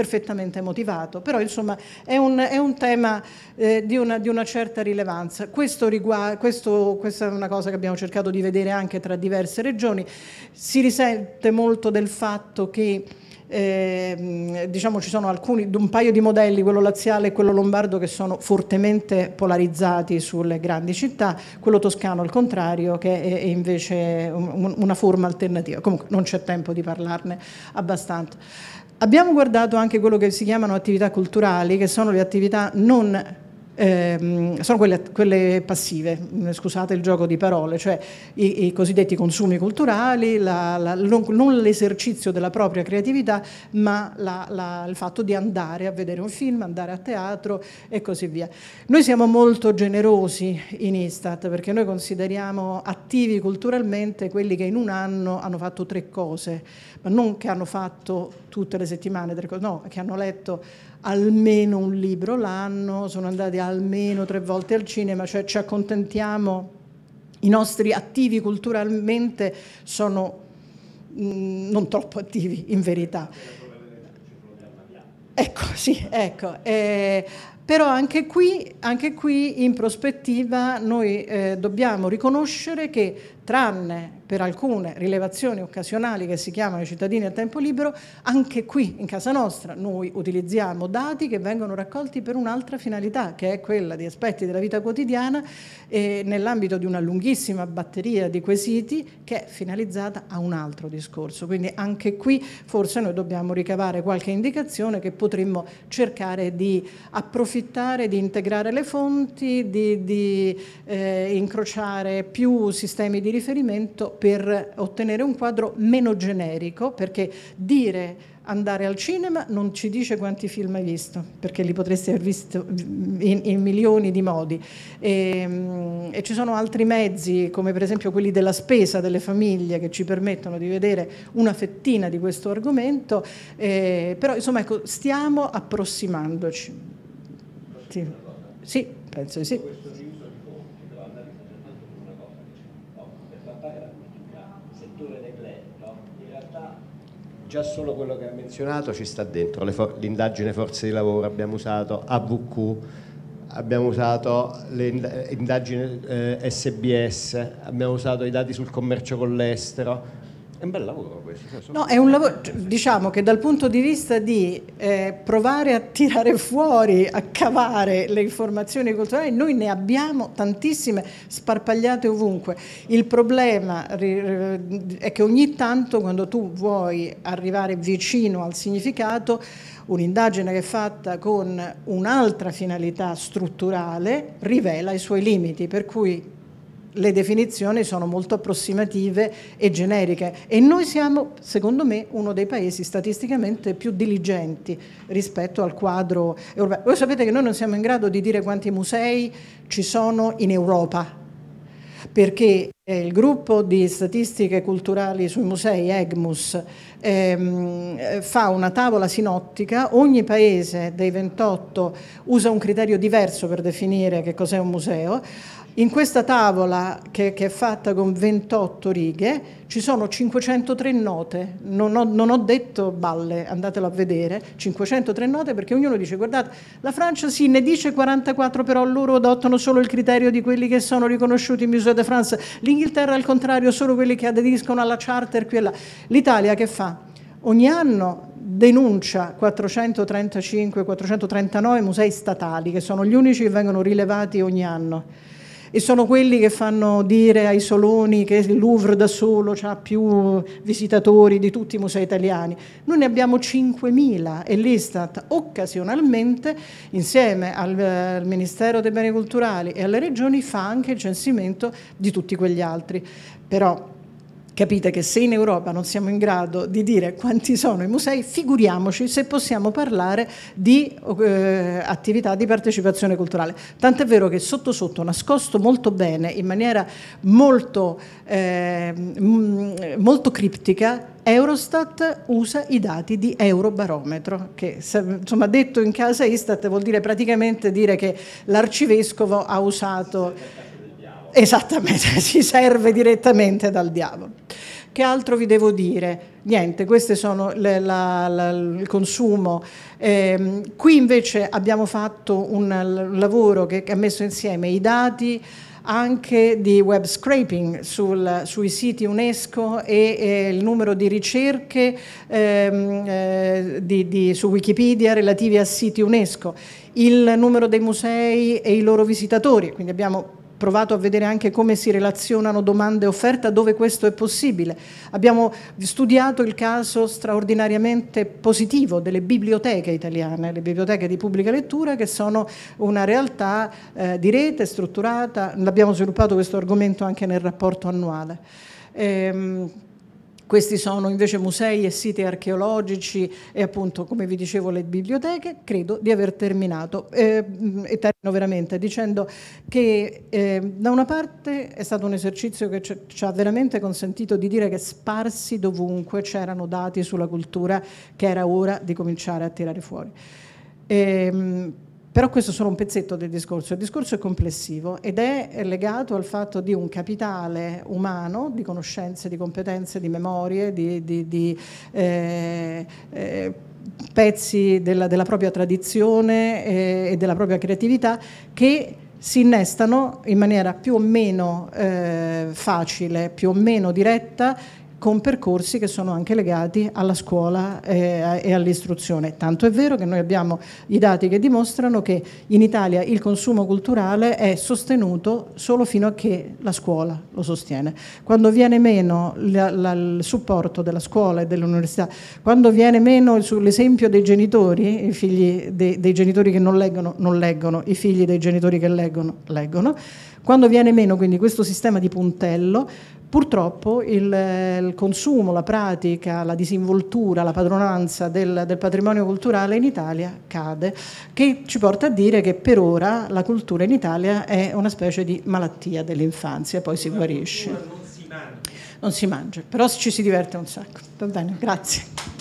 perfettamente motivato, però insomma è un, è un tema eh, di, una, di, una, certa rilevanza. Questo riguarda, questo, questa è una cosa che abbiamo cercato di vedere anche tra diverse regioni, si risente molto del fatto che eh, diciamo ci sono alcuni, un paio di modelli, quello laziale e quello lombardo, che sono fortemente polarizzati sulle grandi città, quello toscano al contrario, che è, è invece un, una forma alternativa. Comunque non c'è tempo di parlarne abbastanza. Abbiamo guardato anche quello che si chiamano attività culturali, che sono le attività non Ehm, sono quelle, quelle, passive, mm, scusate il gioco di parole, cioè i, i cosiddetti consumi culturali, la, la, non, l'esercizio della propria creatività, ma la, il fatto di andare a vedere un film, andare a teatro e così via. Noi siamo molto generosi in Istat perché noi consideriamo attivi culturalmente quelli che in un anno hanno fatto tre cose, ma non che hanno fatto tutte le settimane, no, che hanno letto almeno un libro l'anno, sono andati almeno tre volte al cinema, cioè ci accontentiamo, i nostri attivi culturalmente sono mh, mm, non troppo attivi in verità. Ecco, sì, ecco. Eh, però anche qui, anche qui, in prospettiva noi eh, dobbiamo riconoscere che tranne per alcune rilevazioni occasionali che si chiamano i cittadini a tempo libero, anche qui in casa nostra noi utilizziamo dati che vengono raccolti per un'altra finalità, che è quella di aspetti della vita quotidiana eh, nell'ambito di una lunghissima batteria di quesiti che è finalizzata a un altro discorso. Quindi anche qui forse noi dobbiamo ricavare qualche indicazione che potremmo cercare di approfittare, di integrare le fonti, di, di eh, incrociare più sistemi di di riferimento per ottenere un quadro meno generico, perché dire andare al cinema non ci dice quanti film hai visto, perché li potresti aver visto in, in milioni di modi. E, ehm, e, ci sono altri mezzi, come per esempio quelli della spesa delle famiglie, che ci permettono di vedere una fettina di questo argomento, eh, però insomma ecco, stiamo approssimandoci. Sì, sì penso di sì. già solo quello che ha menzionato ci sta dentro, for- l'indagine forze di lavoro, abbiamo usato AVQ, abbiamo usato l'indagine eh, SBS, abbiamo usato i dati sul commercio con l'estero, è un bel lavoro questo. Cioè, no, è un lavoro, diciamo che dal punto di vista di eh, provare a tirare fuori, a cavare le informazioni culturali, noi ne abbiamo tantissime sparpagliate ovunque. Il problema eh, è che ogni tanto quando tu vuoi arrivare vicino al significato, un'indagine che è fatta con un'altra finalità strutturale rivela i suoi limiti, per cui le definizioni sono molto approssimative e generiche e noi siamo, secondo me, uno dei paesi statisticamente più diligenti rispetto al quadro europeo. Voi sapete che noi non siamo in grado di dire quanti musei ci sono in Europa, perché eh, il gruppo di statistiche culturali sui musei, EGMUS, ehm, eh, fa una tavola sinottica, ogni paese dei 28 usa un criterio diverso per definire che cos'è un museo, in questa tavola che, che, è fatta con 28 righe ci sono 503 note, non ho, non ho, detto balle, andatelo a vedere, 503 note perché ognuno dice guardate, la Francia sì ne dice 44 però loro adottano solo il criterio di quelli che sono riconosciuti in Museo de France, l'Inghilterra al contrario solo quelli che aderiscono alla charter qui e là, l'Italia che fa? Ogni anno denuncia 435-439 musei statali che sono gli unici che vengono rilevati ogni anno e sono quelli che fanno dire ai Soloni che il Louvre da solo ha più visitatori di tutti i musei italiani. Noi ne abbiamo 5.000 e l'Istat occasionalmente, insieme al, al Ministero dei Beni Culturali e alle Regioni, fa anche il censimento di tutti quegli altri. Però Capite che se in Europa non siamo in grado di dire quanti sono i musei, figuriamoci se possiamo parlare di eh, attività di partecipazione culturale. Tant'è vero che sotto sotto, nascosto molto bene, in maniera molto, eh, molto criptica, Eurostat usa i dati di Eurobarometro, che insomma, detto in casa Istat vuol dire praticamente dire che l'arcivescovo ha usato Esattamente, si serve direttamente dal diavolo. Che altro vi devo dire? Niente, questo sono le, la, la, il consumo. Eh, qui invece abbiamo fatto un lavoro che, che ha messo insieme i dati anche di web scraping sul, sui siti UNESCO e, e, il numero di ricerche ehm, eh, di, di, su Wikipedia relativi a siti UNESCO, il numero dei musei e i loro visitatori, quindi abbiamo provato a vedere anche come si relazionano domande e offerta dove questo è possibile. Abbiamo studiato il caso straordinariamente positivo delle biblioteche italiane, le biblioteche di pubblica lettura che sono una realtà eh, di rete strutturata, abbiamo sviluppato questo argomento anche nel rapporto annuale. Ehm, questi sono invece musei e siti archeologici e appunto, come vi dicevo, le biblioteche. Credo di aver terminato. Eh, e termino veramente dicendo che eh, da una parte è stato un esercizio che ci ha veramente consentito di dire che sparsi dovunque c'erano dati sulla cultura che era ora di cominciare a tirare fuori. Eh, però questo è solo un pezzetto del discorso, il discorso è complessivo ed è legato al fatto di un capitale umano di conoscenze, di competenze, di memorie, di, di, di eh, eh pezzi della, della, propria tradizione eh, e della propria creatività che si innestano in maniera più o meno eh, facile, più o meno diretta con percorsi che sono anche legati alla scuola eh, e all'istruzione. Tanto è vero che noi abbiamo i dati che dimostrano che in Italia il consumo culturale è sostenuto solo fino a che la scuola lo sostiene. Quando viene meno la, la, il supporto della scuola e dell'università, quando viene meno l'esempio dei genitori, i figli dei, dei genitori che non leggono, non leggono, i figli dei genitori che leggono, leggono, quando viene meno quindi questo sistema di puntello, Purtroppo il, il, consumo, la pratica, la disinvoltura, la padronanza del, del, patrimonio culturale in Italia cade, che ci porta a dire che per ora la cultura in Italia è una specie di malattia dell'infanzia, poi si la guarisce. Non si, mangia. non si mangia, però ci si diverte un sacco. Va bene, grazie.